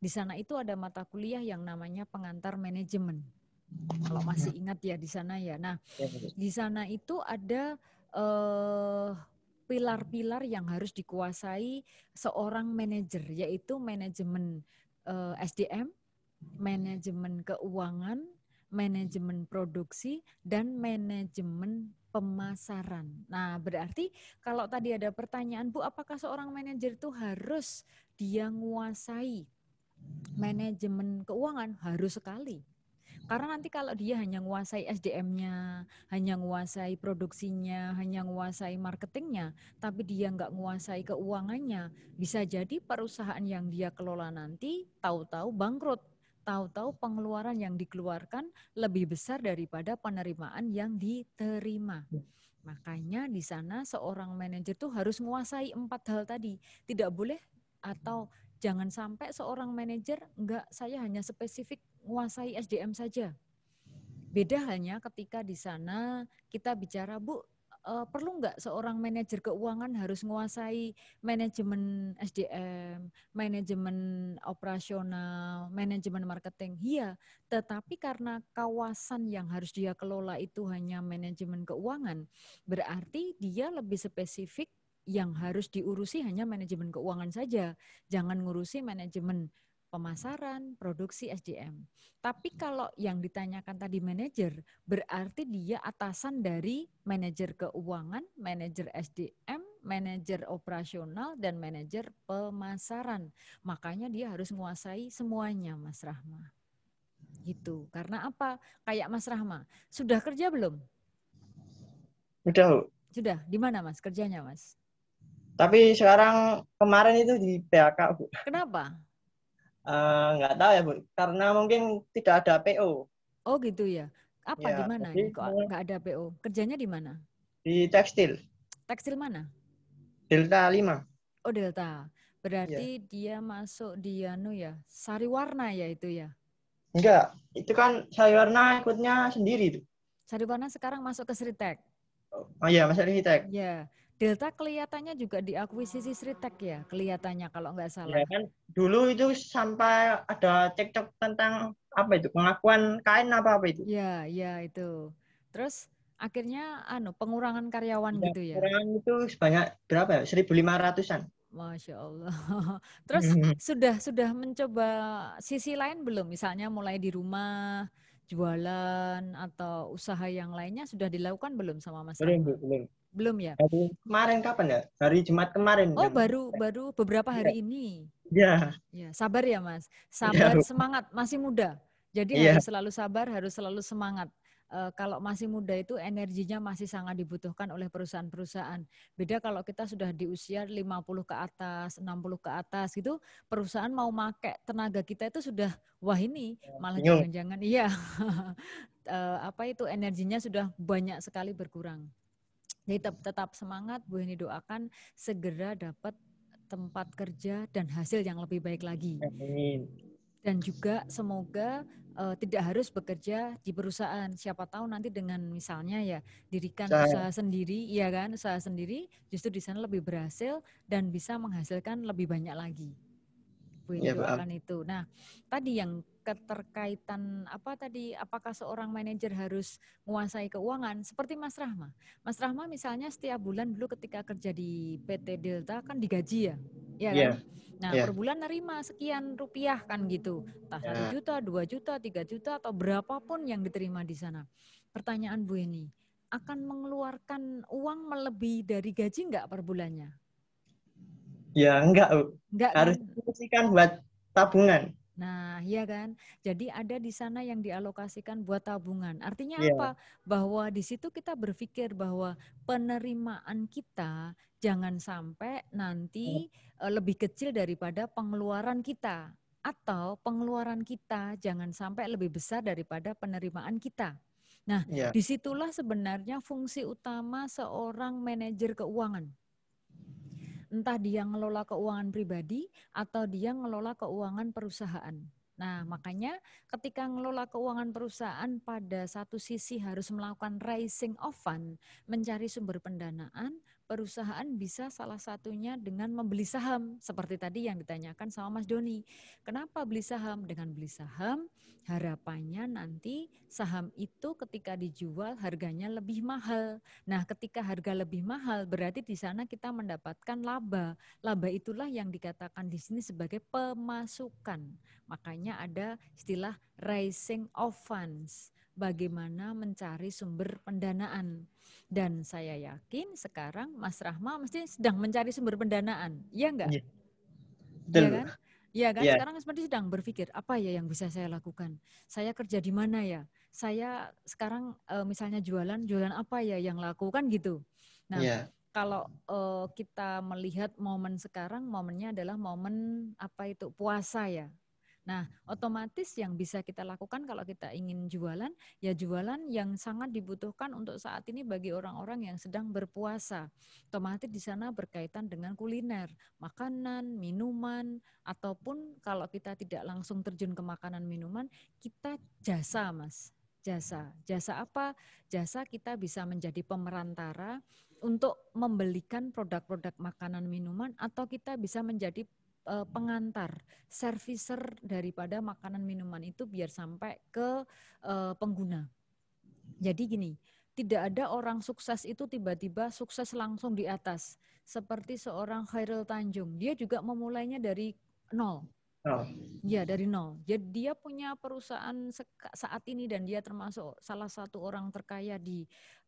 di sana itu ada mata kuliah yang namanya pengantar manajemen. Kalau hmm. masih ingat ya di sana ya. Nah, ya, di sana itu ada eh, pilar-pilar yang harus dikuasai seorang manajer, yaitu manajemen uh, eh, SDM, manajemen keuangan, manajemen produksi, dan manajemen pemasaran. Nah, berarti kalau tadi ada pertanyaan, Bu, apakah seorang manajer itu harus dia menguasai manajemen keuangan? Harus sekali. Karena nanti kalau dia hanya menguasai SDM-nya, hanya menguasai produksinya, hanya menguasai marketingnya, tapi dia nggak menguasai keuangannya, bisa jadi perusahaan yang dia kelola nanti tahu-tahu bangkrut tahu-tahu pengeluaran yang dikeluarkan lebih besar daripada penerimaan yang diterima. Makanya di sana seorang manajer tuh harus menguasai empat hal tadi. Tidak boleh atau jangan sampai seorang manajer enggak saya hanya spesifik menguasai SDM saja. Beda halnya ketika di sana kita bicara, Bu, eh, perlu nggak seorang manajer keuangan harus menguasai manajemen SDM, manajemen operasional, manajemen marketing? Iya, tetapi karena kawasan yang harus dia kelola itu hanya manajemen keuangan, berarti dia lebih spesifik yang harus diurusi hanya manajemen keuangan saja, jangan ngurusi manajemen pemasaran, produksi, SDM. Tapi kalau yang ditanyakan tadi manajer, berarti dia atasan dari manajer keuangan, manajer SDM, manajer operasional, dan manajer pemasaran. Makanya dia harus menguasai semuanya, Mas Rahma. Gitu. Karena apa? Kayak Mas Rahma, sudah kerja belum? Sudah. Sudah. Di mana, Mas? Kerjanya, Mas? Tapi sekarang kemarin itu di PHK, Bu. Kenapa? Eh, nggak uh, tahu ya bu karena mungkin tidak ada PO oh gitu ya apa ya, di mana kok nggak ada PO kerjanya di mana di tekstil tekstil mana Delta 5 oh Delta berarti ya. dia masuk di anu ya Sari Warna ya itu ya enggak itu kan Sari Warna ikutnya sendiri tuh Sari Warna sekarang masuk ke Seritek oh iya masuk ke Seritek ya Delta kelihatannya juga diakuisisi Sritek ya, kelihatannya kalau nggak iya salah. Ya kan, dulu itu sampai ada cekcok tentang apa itu pengakuan kain apa apa itu. Ya, ya itu. Terus akhirnya anu pengurangan karyawan ya, gitu ya. Pengurangan itu sebanyak berapa ya? 1.500-an. Masya Allah. (laughs) Terus mm-hmm. sudah sudah mencoba sisi lain belum? Misalnya mulai di rumah, jualan atau usaha yang lainnya sudah dilakukan belum sama Mas? Belum, belum. Belum ya? Hari kemarin kapan ya? Hari Jumat kemarin. Oh, baru baru beberapa hari ya. ini. Ya. Ya, sabar ya, Mas. Iya, sabar, ya. semangat, masih muda. Jadi ya. harus selalu sabar, harus selalu semangat. E, kalau masih muda itu energinya masih sangat dibutuhkan oleh perusahaan-perusahaan. Beda kalau kita sudah di usia 50 ke atas, 60 ke atas gitu, perusahaan mau make tenaga kita itu sudah wah ini iya, malah jangan-jangan iya (laughs) E, apa itu energinya sudah banyak sekali berkurang. Jadi tetap, tetap semangat, Bu Heni doakan segera dapat tempat kerja dan hasil yang lebih baik lagi. Amin. Dan juga semoga uh, tidak harus bekerja di perusahaan. Siapa tahu nanti dengan misalnya ya dirikan Saya. usaha sendiri, iya kan, usaha sendiri justru di sana lebih berhasil dan bisa menghasilkan lebih banyak lagi. Bu Heni ya, doakan itu. Nah, tadi yang keterkaitan apa tadi apakah seorang manajer harus menguasai keuangan seperti Mas Rahma. Mas Rahma misalnya setiap bulan dulu ketika kerja di PT Delta kan digaji ya. Ya kan? Yeah. Nah, yeah. per bulan nerima sekian rupiah kan gitu. Entah yeah. 1 juta, 2 juta, 3 juta atau berapapun yang diterima di sana. Pertanyaan Bu ini, akan mengeluarkan uang melebihi dari gaji enggak per bulannya? Ya, enggak, Enggak, kan? Harus kan? buat tabungan. Nah, iya kan? Jadi ada di sana yang dialokasikan buat tabungan. Artinya yeah. apa? Bahwa di situ kita berpikir bahwa penerimaan kita jangan sampai nanti yeah. Iya. lebih kecil daripada pengeluaran kita atau pengeluaran kita jangan sampai lebih besar daripada penerimaan kita. Nah, yeah. disitulah sebenarnya fungsi utama seorang manajer keuangan entah dia ngelola keuangan pribadi atau dia ngelola keuangan perusahaan. Nah, hmm. makanya ketika ngelola keuangan perusahaan pada satu sisi harus melakukan raising of fund, mencari sumber pendanaan, perusahaan bisa salah satunya dengan membeli saham seperti tadi yang ditanyakan sama Mas Doni. Kenapa beli saham? Dengan beli saham harapannya nanti saham itu ketika dijual harganya lebih mahal. Nah, ketika harga lebih mahal berarti di sana kita mendapatkan laba. Laba itulah yang dikatakan di sini sebagai pemasukan. Makanya ada istilah rising of funds bagaimana mencari sumber pendanaan. Dan saya yakin sekarang Mas Rahma mesti sedang mencari sumber pendanaan, iya enggak? Iya ya kan? Iya kan? Ya. Sekarang seperti sedang berpikir, apa ya yang bisa saya lakukan? Saya kerja di mana ya? Saya sekarang eh, misalnya jualan, jualan apa ya yang lakukan gitu. Nah, ya. kalau eh, kita melihat momen sekarang, momennya adalah momen apa itu? Puasa ya. Nah, otomatis yang bisa kita lakukan kalau kita ingin jualan, ya jualan yang sangat dibutuhkan untuk saat ini bagi orang-orang yang sedang berpuasa. Otomatis di sana berkaitan dengan kuliner, makanan, minuman, ataupun kalau kita tidak langsung terjun ke makanan minuman, kita jasa, Mas. Jasa. Jasa apa? Jasa kita bisa menjadi pemerantara untuk membelikan produk-produk makanan minuman atau kita bisa menjadi Eh, pengantar, servicer daripada makanan minuman itu biar sampai ke eh, pengguna. Jadi gini, tidak ada orang sukses itu tiba-tiba sukses langsung di atas. Seperti seorang Khairul Tanjung, dia juga memulainya dari nol. Oh. Ya dari nol. Jadi dia punya perusahaan saat ini dan dia termasuk salah satu orang terkaya di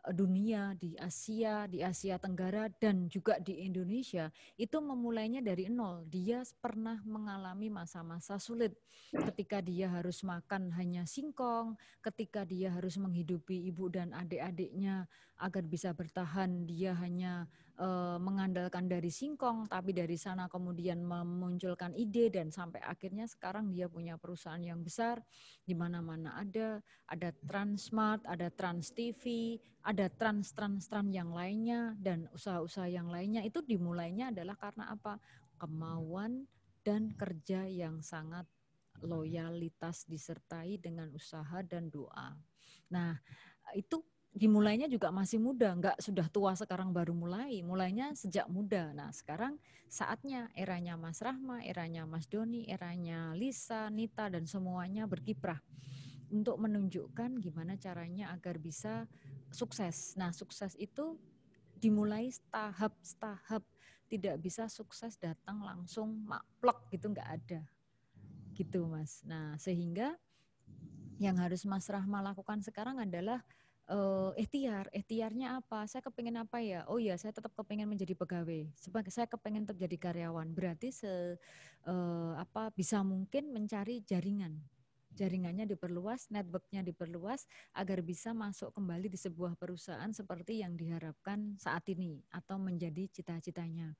Eh, dunia di Asia, di Asia Tenggara dan juga di Indonesia itu memulainya dari nol. Dia pernah mengalami masa-masa sulit ketika dia harus makan hanya singkong, ketika dia harus menghidupi ibu dan adik-adiknya agar bisa bertahan dia hanya uh, mengandalkan dari singkong tapi dari sana kemudian memunculkan ide dan sampai akhirnya sekarang dia punya perusahaan yang besar di mana-mana ada ada Transmart, ada Trans TV, ada Trans Trans Trans yang lainnya dan usaha-usaha yang lainnya itu dimulainya adalah karena apa? kemauan dan kerja yang sangat loyalitas disertai dengan usaha dan doa. Nah, itu dimulainya juga masih muda, nggak sudah tua sekarang baru mulai, mulainya sejak muda. Nah sekarang saatnya eranya Mas Rahma, eranya Mas Doni, eranya Lisa, Nita dan semuanya berkiprah untuk menunjukkan gimana caranya agar bisa sukses. Nah sukses itu dimulai tahap-tahap, tidak bisa sukses datang langsung maplek gitu nggak ada gitu mas. Nah sehingga yang harus Mas Rahma lakukan sekarang adalah uh, ikhtiar, ikhtiarnya apa? Saya kepengen apa ya? Oh iya, saya tetap kepengen menjadi pegawai. Sebagai saya kepengen terjadi karyawan. Berarti se uh, apa bisa mungkin mencari jaringan jaringannya diperluas, networknya diperluas agar bisa masuk kembali di sebuah perusahaan seperti yang diharapkan saat ini atau menjadi cita-citanya.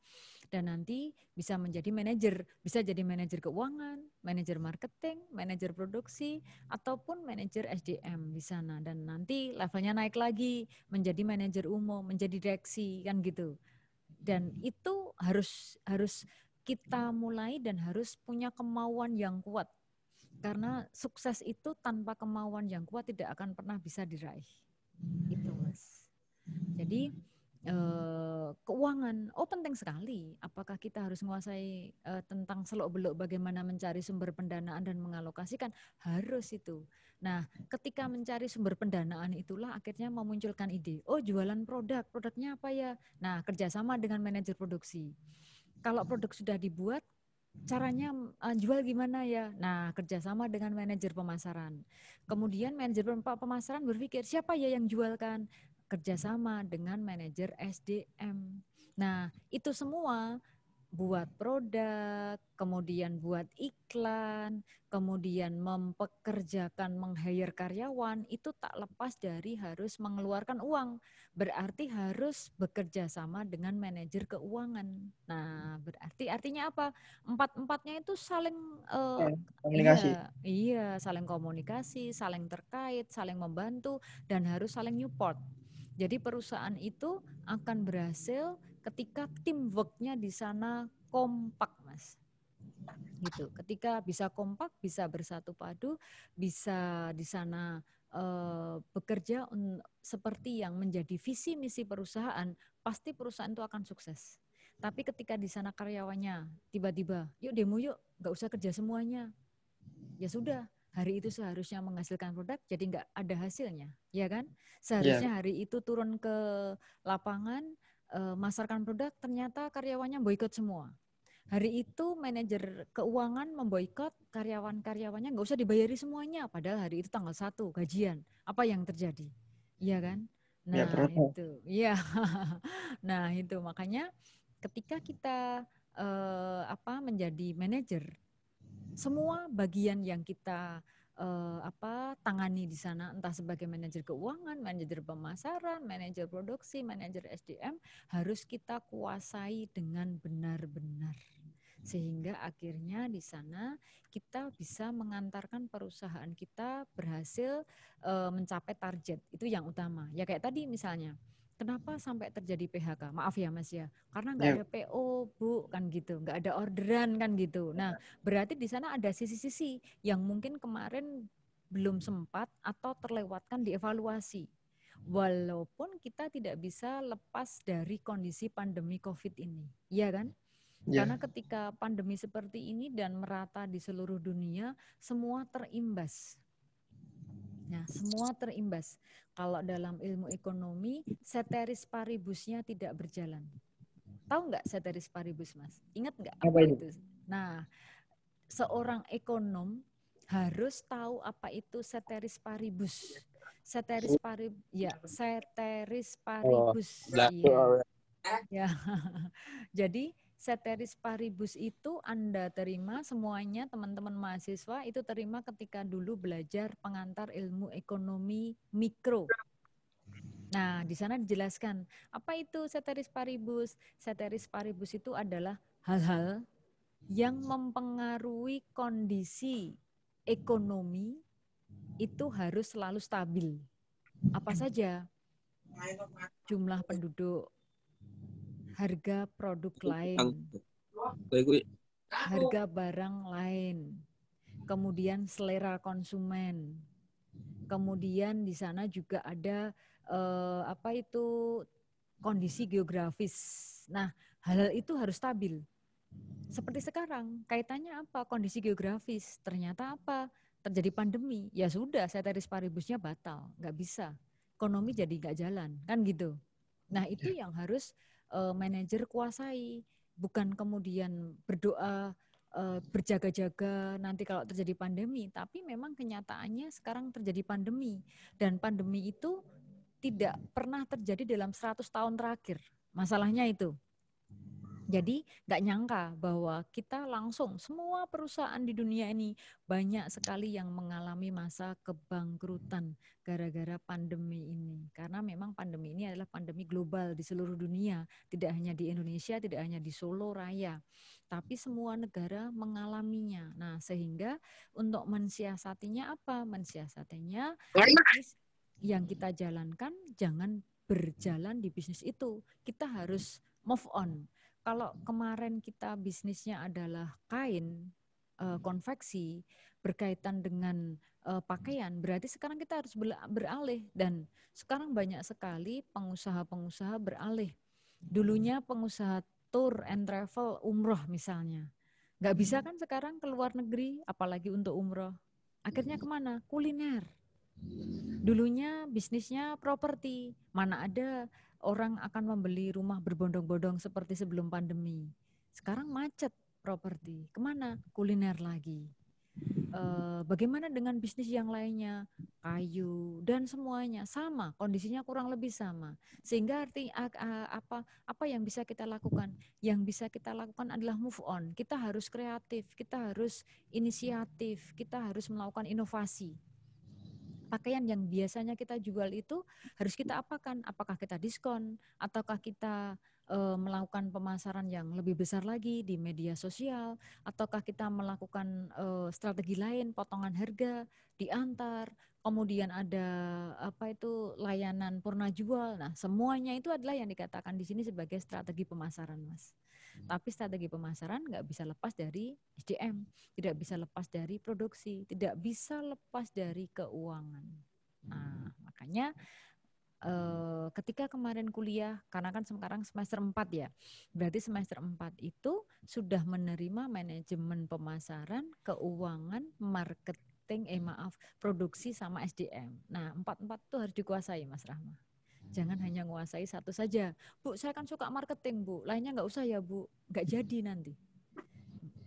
Dan nanti bisa menjadi manajer, bisa jadi manajer keuangan, manajer marketing, manajer produksi ataupun manajer SDM di sana dan nanti levelnya naik lagi menjadi manajer umum, menjadi direksi kan gitu. Dan hmm. itu harus harus kita mulai dan harus punya kemauan yang kuat karena sukses itu tanpa kemauan yang kuat tidak akan pernah bisa diraih. Itu, Mas. Jadi eh, keuangan oh penting sekali apakah kita harus menguasai eh, tentang seluk beluk bagaimana mencari sumber pendanaan dan mengalokasikan harus itu nah ketika mencari sumber pendanaan itulah akhirnya memunculkan ide oh jualan produk produknya apa ya nah kerjasama dengan manajer produksi kalau produk sudah dibuat caranya uh, jual gimana ya? Nah, kerjasama dengan manajer pemasaran. Kemudian manajer pemasaran berpikir siapa ya yang jualkan? Kerjasama dengan manajer SDM. Nah, itu semua buat produk, kemudian buat iklan, kemudian mempekerjakan, meng karyawan, itu tak lepas dari harus mengeluarkan uang. Berarti harus bekerja sama dengan manajer keuangan. Nah, hmm. berarti artinya apa? Empat-empatnya itu saling uh, komunikasi. Iya, iya, saling komunikasi, saling terkait, saling membantu, dan harus saling support. Jadi perusahaan itu akan berhasil ketika teamworknya di sana kompak mas gitu ketika bisa kompak bisa bersatu padu bisa di sana uh, bekerja seperti yang menjadi visi misi perusahaan pasti perusahaan itu akan sukses tapi ketika di sana karyawannya tiba-tiba yuk demo yuk nggak usah kerja semuanya ya sudah hari itu seharusnya menghasilkan produk jadi nggak ada hasilnya ya kan ya. seharusnya yeah. hari itu turun ke lapangan Eh, masarkan produk ternyata karyawannya boykot semua. Hari itu manajer keuangan memboikot karyawan-karyawannya nggak usah dibayari semuanya padahal hari itu tanggal satu gajian. Apa yang terjadi? Iya kan? Nah, ya, itu. Iya. (laughs) nah, itu makanya ketika kita eh, apa menjadi manajer semua bagian yang kita uh, apa tangani di sana entah sebagai manajer keuangan, manajer pemasaran, manajer produksi, manajer SDM harus kita kuasai dengan benar-benar sehingga hmm. akhirnya di sana kita bisa mengantarkan perusahaan kita berhasil uh, mencapai target itu yang utama ya kayak tadi misalnya kenapa sampai terjadi PHK? Maaf ya Mas ya, karena nggak ya. ada PO bu kan gitu, nggak ada orderan kan gitu. Nah ya. berarti di sana ada sisi-sisi yang mungkin kemarin belum sempat atau terlewatkan dievaluasi. Walaupun kita tidak bisa lepas dari kondisi pandemi COVID ini, ya kan? Ya. Karena ketika pandemi seperti ini dan merata di seluruh dunia, semua terimbas Nah, semua terimbas. Kalau dalam ilmu ekonomi, seteris paribusnya tidak berjalan. Tahu nggak seteris paribus, Mas? Ingat nggak apa, itu? Nah, seorang ekonom harus tahu apa itu seteris paribus. Seteris oh. paribus, ya, seteris oh, paribus. Iya. Oh, ya. ya. (laughs) Jadi Seteris paribus itu Anda terima semuanya teman-teman mahasiswa itu terima ketika dulu belajar pengantar ilmu ekonomi mikro. Nah, di sana dijelaskan apa itu seteris paribus. Seteris paribus itu adalah hal-hal yang mempengaruhi kondisi ekonomi itu harus selalu stabil. Apa saja? Jumlah penduduk, harga produk lain, harga barang lain, kemudian selera konsumen, kemudian di sana juga ada eh, apa itu kondisi geografis. Nah, hal-hal itu harus stabil. Seperti sekarang, kaitannya apa? Kondisi geografis. Ternyata apa? Terjadi pandemi. Ya sudah, saya teris paribusnya batal. Nggak bisa. Ekonomi jadi nggak jalan. Kan gitu. Nah, itu ya. yang harus uh, manajer kuasai, bukan kemudian berdoa uh, berjaga-jaga nanti kalau terjadi pandemi, tapi memang kenyataannya sekarang terjadi pandemi dan pandemi itu tidak pernah terjadi dalam 100 tahun terakhir. Masalahnya itu. Jadi nggak nyangka bahwa kita langsung semua perusahaan di dunia ini banyak sekali yang mengalami masa kebangkrutan gara-gara pandemi ini. Karena memang pandemi ini adalah pandemi global di seluruh dunia, tidak hanya di Indonesia, tidak hanya di Solo Raya, tapi semua negara mengalaminya. Nah, sehingga untuk mensiasatinya apa? Mensiasatinya yang kita jalankan jangan berjalan di bisnis itu. Kita harus move on kalau kemarin kita bisnisnya adalah kain eh, hmm. konveksi berkaitan dengan eh, pakaian, berarti sekarang kita harus beralih dan sekarang banyak sekali pengusaha-pengusaha beralih. Hmm. Dulunya pengusaha tour and travel umroh misalnya, nggak bisa hmm. kan sekarang ke luar negeri, apalagi untuk umroh. Akhirnya kemana? Kuliner. Dulunya bisnisnya properti, mana ada orang akan membeli rumah berbondong-bondong seperti sebelum pandemi. Sekarang macet properti, kemana kuliner lagi? E, bagaimana dengan bisnis yang lainnya, kayu dan semuanya sama, kondisinya kurang lebih sama. Sehingga arti apa apa yang bisa kita lakukan? Yang bisa kita lakukan adalah move on. Kita harus kreatif, kita harus inisiatif, kita harus melakukan inovasi pakaian yang biasanya kita jual itu harus kita hmm. apakan? Apakah kita diskon ataukah kita e, melakukan pemasaran yang lebih besar lagi di media sosial ataukah kita melakukan e, strategi lain potongan harga diantar, kemudian ada apa itu layanan purna jual. Nah, semuanya itu adalah yang dikatakan di sini sebagai strategi pemasaran, Mas. Hmm. Tapi strategi pemasaran nggak bisa lepas dari SDM, tidak bisa lepas dari produksi, tidak bisa lepas dari keuangan. Hmm. Nah, makanya eh, ketika kemarin kuliah, karena kan sekarang semester 4 ya, berarti semester 4 itu sudah menerima manajemen pemasaran, keuangan, marketing, eh maaf, produksi sama SDM. Nah, empat-empat itu harus dikuasai Mas Rahma. Jangan hanya menguasai satu saja. Bu, saya kan suka marketing, Bu. Lainnya nggak usah ya, Bu. Nggak jadi nanti.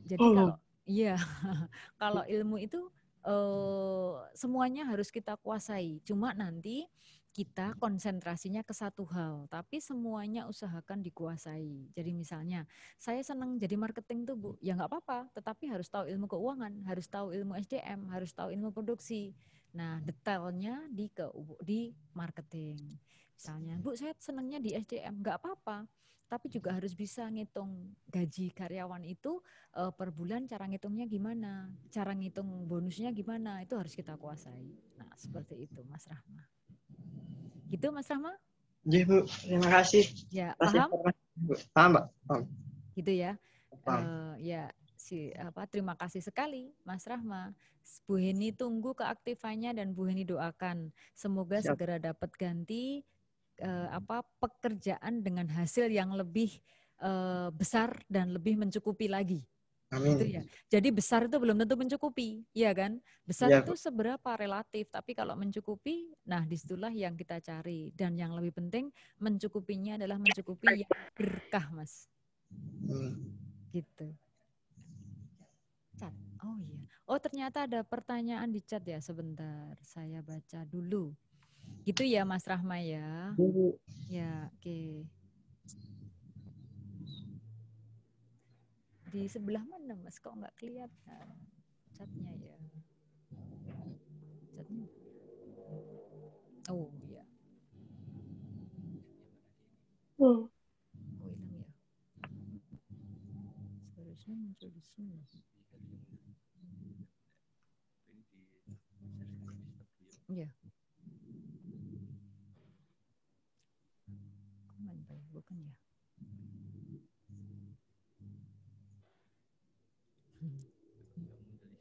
Jadi oh. kalau iya, (laughs) kalau ilmu itu uh, semuanya harus kita kuasai. Cuma nanti kita konsentrasinya ke satu hal, tapi semuanya usahakan dikuasai. Jadi misalnya, saya senang jadi marketing tuh Bu, ya nggak apa-apa, tetapi harus tahu ilmu keuangan, harus tahu ilmu SDM, harus tahu ilmu produksi. Nah, detailnya di ke di marketing misalnya hmm. bu saya senangnya di SDM nggak apa-apa tapi juga hmm. harus bisa ngitung gaji karyawan itu uh, per bulan cara ngitungnya gimana cara ngitung bonusnya gimana itu harus kita kuasai nah hmm. seperti itu Mas Rahma gitu Mas Rahma Ya Bu terima kasih ya paham paham Mbak paham. gitu ya paham. Uh, ya si apa terima kasih sekali Mas Rahma. Bu Heni tunggu keaktifannya dan Bu Heni doakan semoga Siap. segera dapat ganti eh, hmm. apa pekerjaan dengan hasil yang lebih eh, besar dan lebih mencukupi lagi. Amin. Gitu ya. Jadi besar itu belum tentu mencukupi, ya kan? Besar ya. itu seberapa relatif, tapi kalau mencukupi, nah disitulah yang kita cari. Dan yang lebih penting mencukupinya adalah mencukupi yang berkah, mas. Hmm. Gitu. Oh iya. Oh ternyata ada pertanyaan di chat ya. Sebentar, saya baca dulu. Gitu ya Mas Rahma ya. Iya. Ya, oke. Okay. Di sebelah mana Mas? Kok nggak kelihatan catnya ya? Catnya. Oh, ya. Oh. Oh, hilang ya. Seharusnya muncul di sini. Ya. Aman bukan ya? Hmm.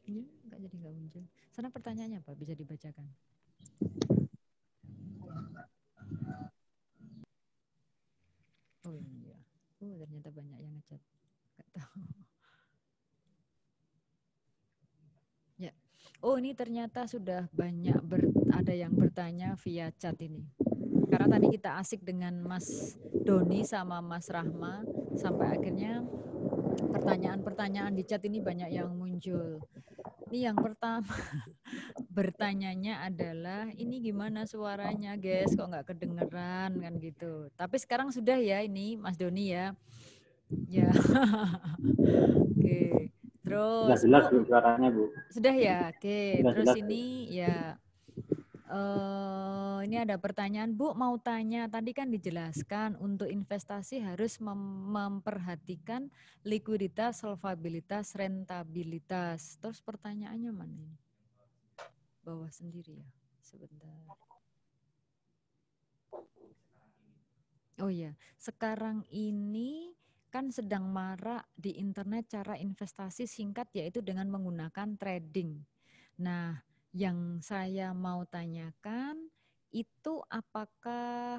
Iya, nggak jadi nggak muncul. Sana pertanyaannya apa? Bisa dibacakan. Oh iya. iya. Oh ternyata banyak yang ngecat. nggak tahu. Ya. Oh ini ternyata sudah banyak ber, ada yang bertanya via chat ini karena tadi kita asik dengan Mas Doni sama Mas Rahma sampai akhirnya pertanyaan-pertanyaan di chat ini banyak yang muncul. Ini yang pertama (laughs) bertanyanya adalah ini gimana suaranya guys kok nggak kedengeran kan gitu. Tapi sekarang sudah ya ini Mas Doni ya. Ya. (laughs) Oke. Okay. Terus sudah jelas suaranya Bu. Sudah ya. Oke. Okay. Terus ini ya Uh, ini ada pertanyaan Bu mau tanya tadi kan dijelaskan untuk investasi harus mem memperhatikan likuiditas, solvabilitas, rentabilitas. Terus pertanyaannya mana ini? Bawah sendiri ya. Sebentar. Oh iya, sekarang ini kan sedang marak di internet cara investasi singkat yaitu dengan menggunakan trading. Nah, yang saya mau tanyakan itu apakah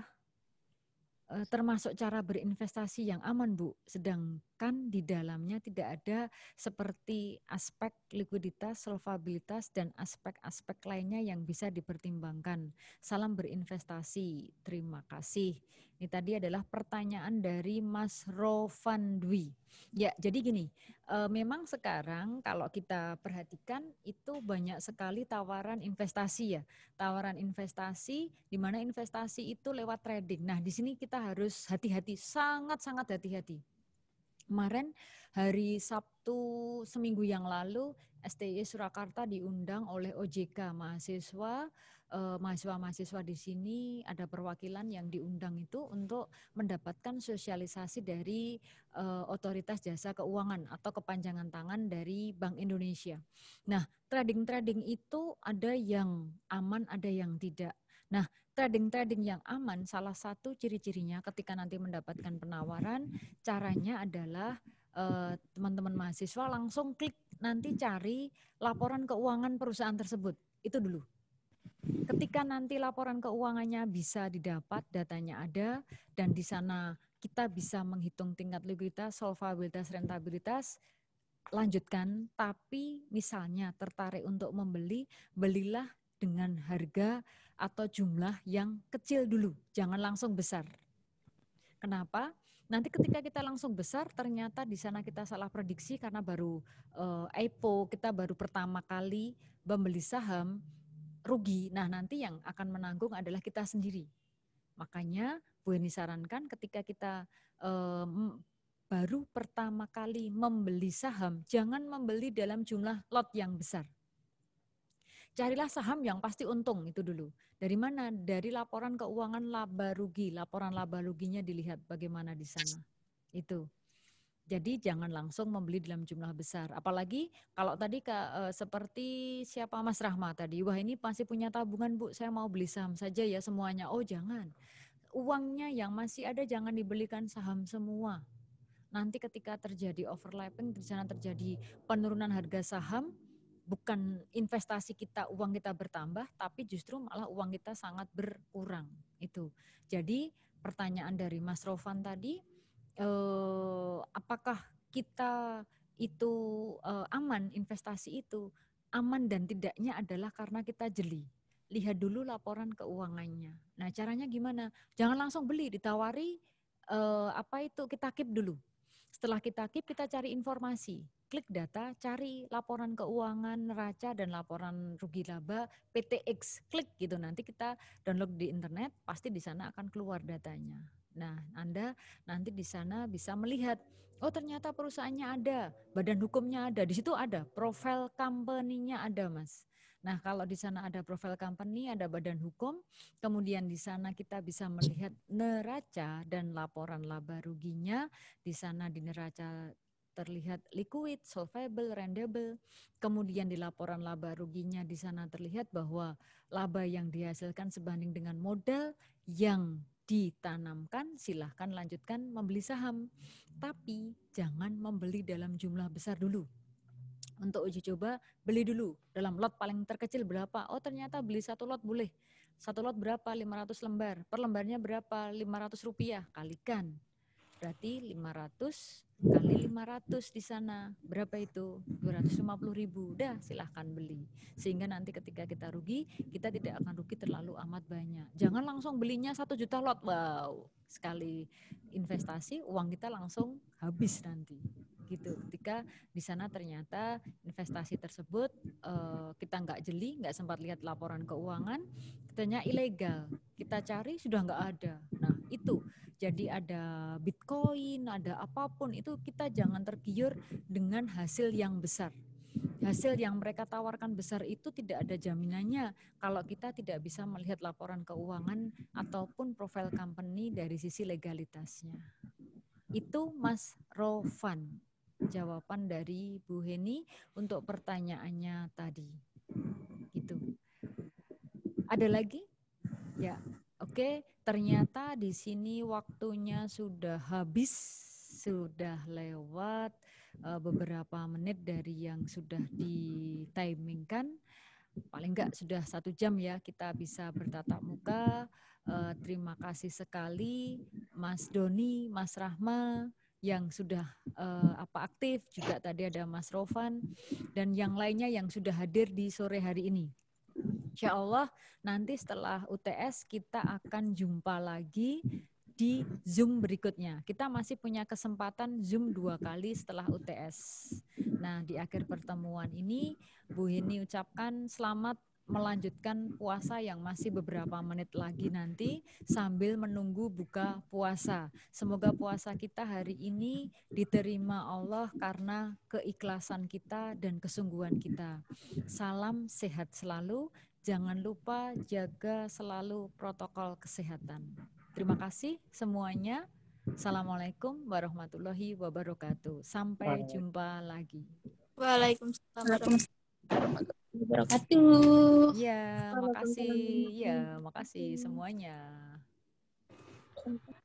eh, termasuk cara berinvestasi yang aman Bu sedang bahkan di dalamnya tidak ada seperti aspek likuiditas, solvabilitas, dan aspek-aspek lainnya yang bisa dipertimbangkan. Salam berinvestasi. Terima kasih. Ini tadi adalah pertanyaan dari Mas Rovan Dwi. Ya, jadi gini, e, memang sekarang kalau kita perhatikan itu banyak sekali tawaran investasi ya. Tawaran investasi di mana investasi itu lewat trading. Nah, di sini kita harus hati-hati, sangat-sangat hati-hati Kemarin hari Sabtu seminggu yang lalu STI Surakarta diundang oleh OJK mahasiswa eh, mahasiswa-mahasiswa di sini ada perwakilan yang diundang itu untuk mendapatkan sosialisasi dari eh, otoritas jasa keuangan atau kepanjangan tangan dari Bank Indonesia. Nah, trading-trading itu ada yang aman, ada yang tidak. Nah, trading-trading yang aman salah satu ciri-cirinya ketika nanti mendapatkan penawaran caranya adalah eh, teman-teman mahasiswa langsung klik nanti cari laporan keuangan perusahaan tersebut. Itu dulu. Ketika nanti laporan keuangannya bisa didapat, datanya ada dan di sana kita bisa menghitung tingkat likuiditas, solvabilitas, rentabilitas, lanjutkan tapi misalnya tertarik untuk membeli, belilah dengan harga atau jumlah yang kecil dulu, jangan langsung besar. Kenapa? Nanti ketika kita langsung besar, ternyata di sana kita salah prediksi karena baru uh, eh, IPO, kita baru pertama kali membeli saham, rugi. Nah nanti yang akan menanggung adalah kita sendiri. Makanya Bu Eni sarankan ketika kita um, baru pertama kali membeli saham, jangan membeli dalam jumlah lot yang besar carilah saham yang pasti untung itu dulu. Dari mana? Dari laporan keuangan laba rugi, laporan laba ruginya dilihat bagaimana di sana. Itu. Jadi jangan langsung membeli dalam jumlah besar. Apalagi kalau tadi ke, e, eh, seperti siapa Mas Rahma tadi, wah ini pasti punya tabungan Bu, saya mau beli saham saja ya semuanya. Oh jangan. Uangnya yang masih ada jangan dibelikan saham semua. Nanti ketika terjadi overlapping, di sana terjadi penurunan harga saham, bukan investasi kita uang kita bertambah tapi justru malah uang kita sangat berkurang itu. Jadi pertanyaan dari Mas Rovan tadi eh, apakah kita itu eh, aman investasi itu? Aman dan tidaknya adalah karena kita jeli lihat dulu laporan keuangannya. Nah, caranya gimana? Jangan langsung beli, ditawari eh, apa itu kita keep dulu. Setelah kita keep, kita cari informasi. Klik data, cari laporan keuangan, neraca, dan laporan rugi laba PTX. Klik gitu, nanti kita download di internet, pasti di sana akan keluar datanya. Nah, Anda nanti di sana bisa melihat, oh ternyata perusahaannya ada, badan hukumnya ada, di situ ada, profil company-nya ada, Mas. Nah, kalau di sana ada profil company, ada badan hukum, kemudian di sana kita bisa melihat neraca dan laporan laba ruginya. Di sana di neraca terlihat liquid, solvable, rendable. Kemudian di laporan laba ruginya di sana terlihat bahwa laba yang dihasilkan sebanding dengan modal yang ditanamkan, silahkan lanjutkan membeli saham. Tapi jangan membeli dalam jumlah besar dulu untuk uji coba beli dulu dalam lot paling terkecil berapa oh ternyata beli satu lot boleh satu lot berapa 500 lembar per lembarnya berapa 500 rupiah kalikan berarti 500 kali 500 di sana berapa itu 250 ribu dah silahkan beli sehingga nanti ketika kita rugi kita tidak akan rugi terlalu amat banyak jangan langsung belinya satu juta lot wow sekali investasi uang kita langsung habis nanti gitu ketika di sana ternyata investasi tersebut uh, kita nggak jeli nggak sempat lihat laporan keuangan katanya ilegal kita cari sudah nggak ada nah itu jadi ada bitcoin ada apapun itu kita jangan tergiur dengan hasil yang besar hasil yang mereka tawarkan besar itu tidak ada jaminannya kalau kita tidak bisa melihat laporan keuangan ataupun profil company dari sisi legalitasnya. Itu Mas Rovan jawaban dari Bu Heni untuk pertanyaannya tadi. Gitu. Ada lagi? Ya. Oke, ternyata di sini waktunya sudah habis, sudah lewat eh, beberapa menit dari yang sudah ditimingkan. Paling enggak sudah satu jam ya kita bisa bertatap muka. Eh, terima kasih sekali Mas Doni, Mas Rahma, yang sudah uh, apa aktif juga tadi ada Mas Rovan dan yang lainnya yang sudah hadir di sore hari ini. Insya Allah nanti setelah UTS kita akan jumpa lagi di Zoom berikutnya. Kita masih punya kesempatan Zoom dua kali setelah UTS. Nah di akhir pertemuan ini Bu Hini ucapkan selamat melanjutkan puasa yang masih beberapa menit lagi nanti sambil menunggu buka puasa. Semoga puasa kita hari ini diterima Allah karena keikhlasan kita dan kesungguhan kita. Salam sehat selalu. Jangan lupa jaga selalu protokol kesehatan. Terima kasih semuanya. Assalamualaikum warahmatullahi wabarakatuh. Sampai jumpa lagi. Waalaikumsalam. Waalaikumsalam wabarakatuh. Iya, makasih. Iya, makasih semuanya. Terima kasih.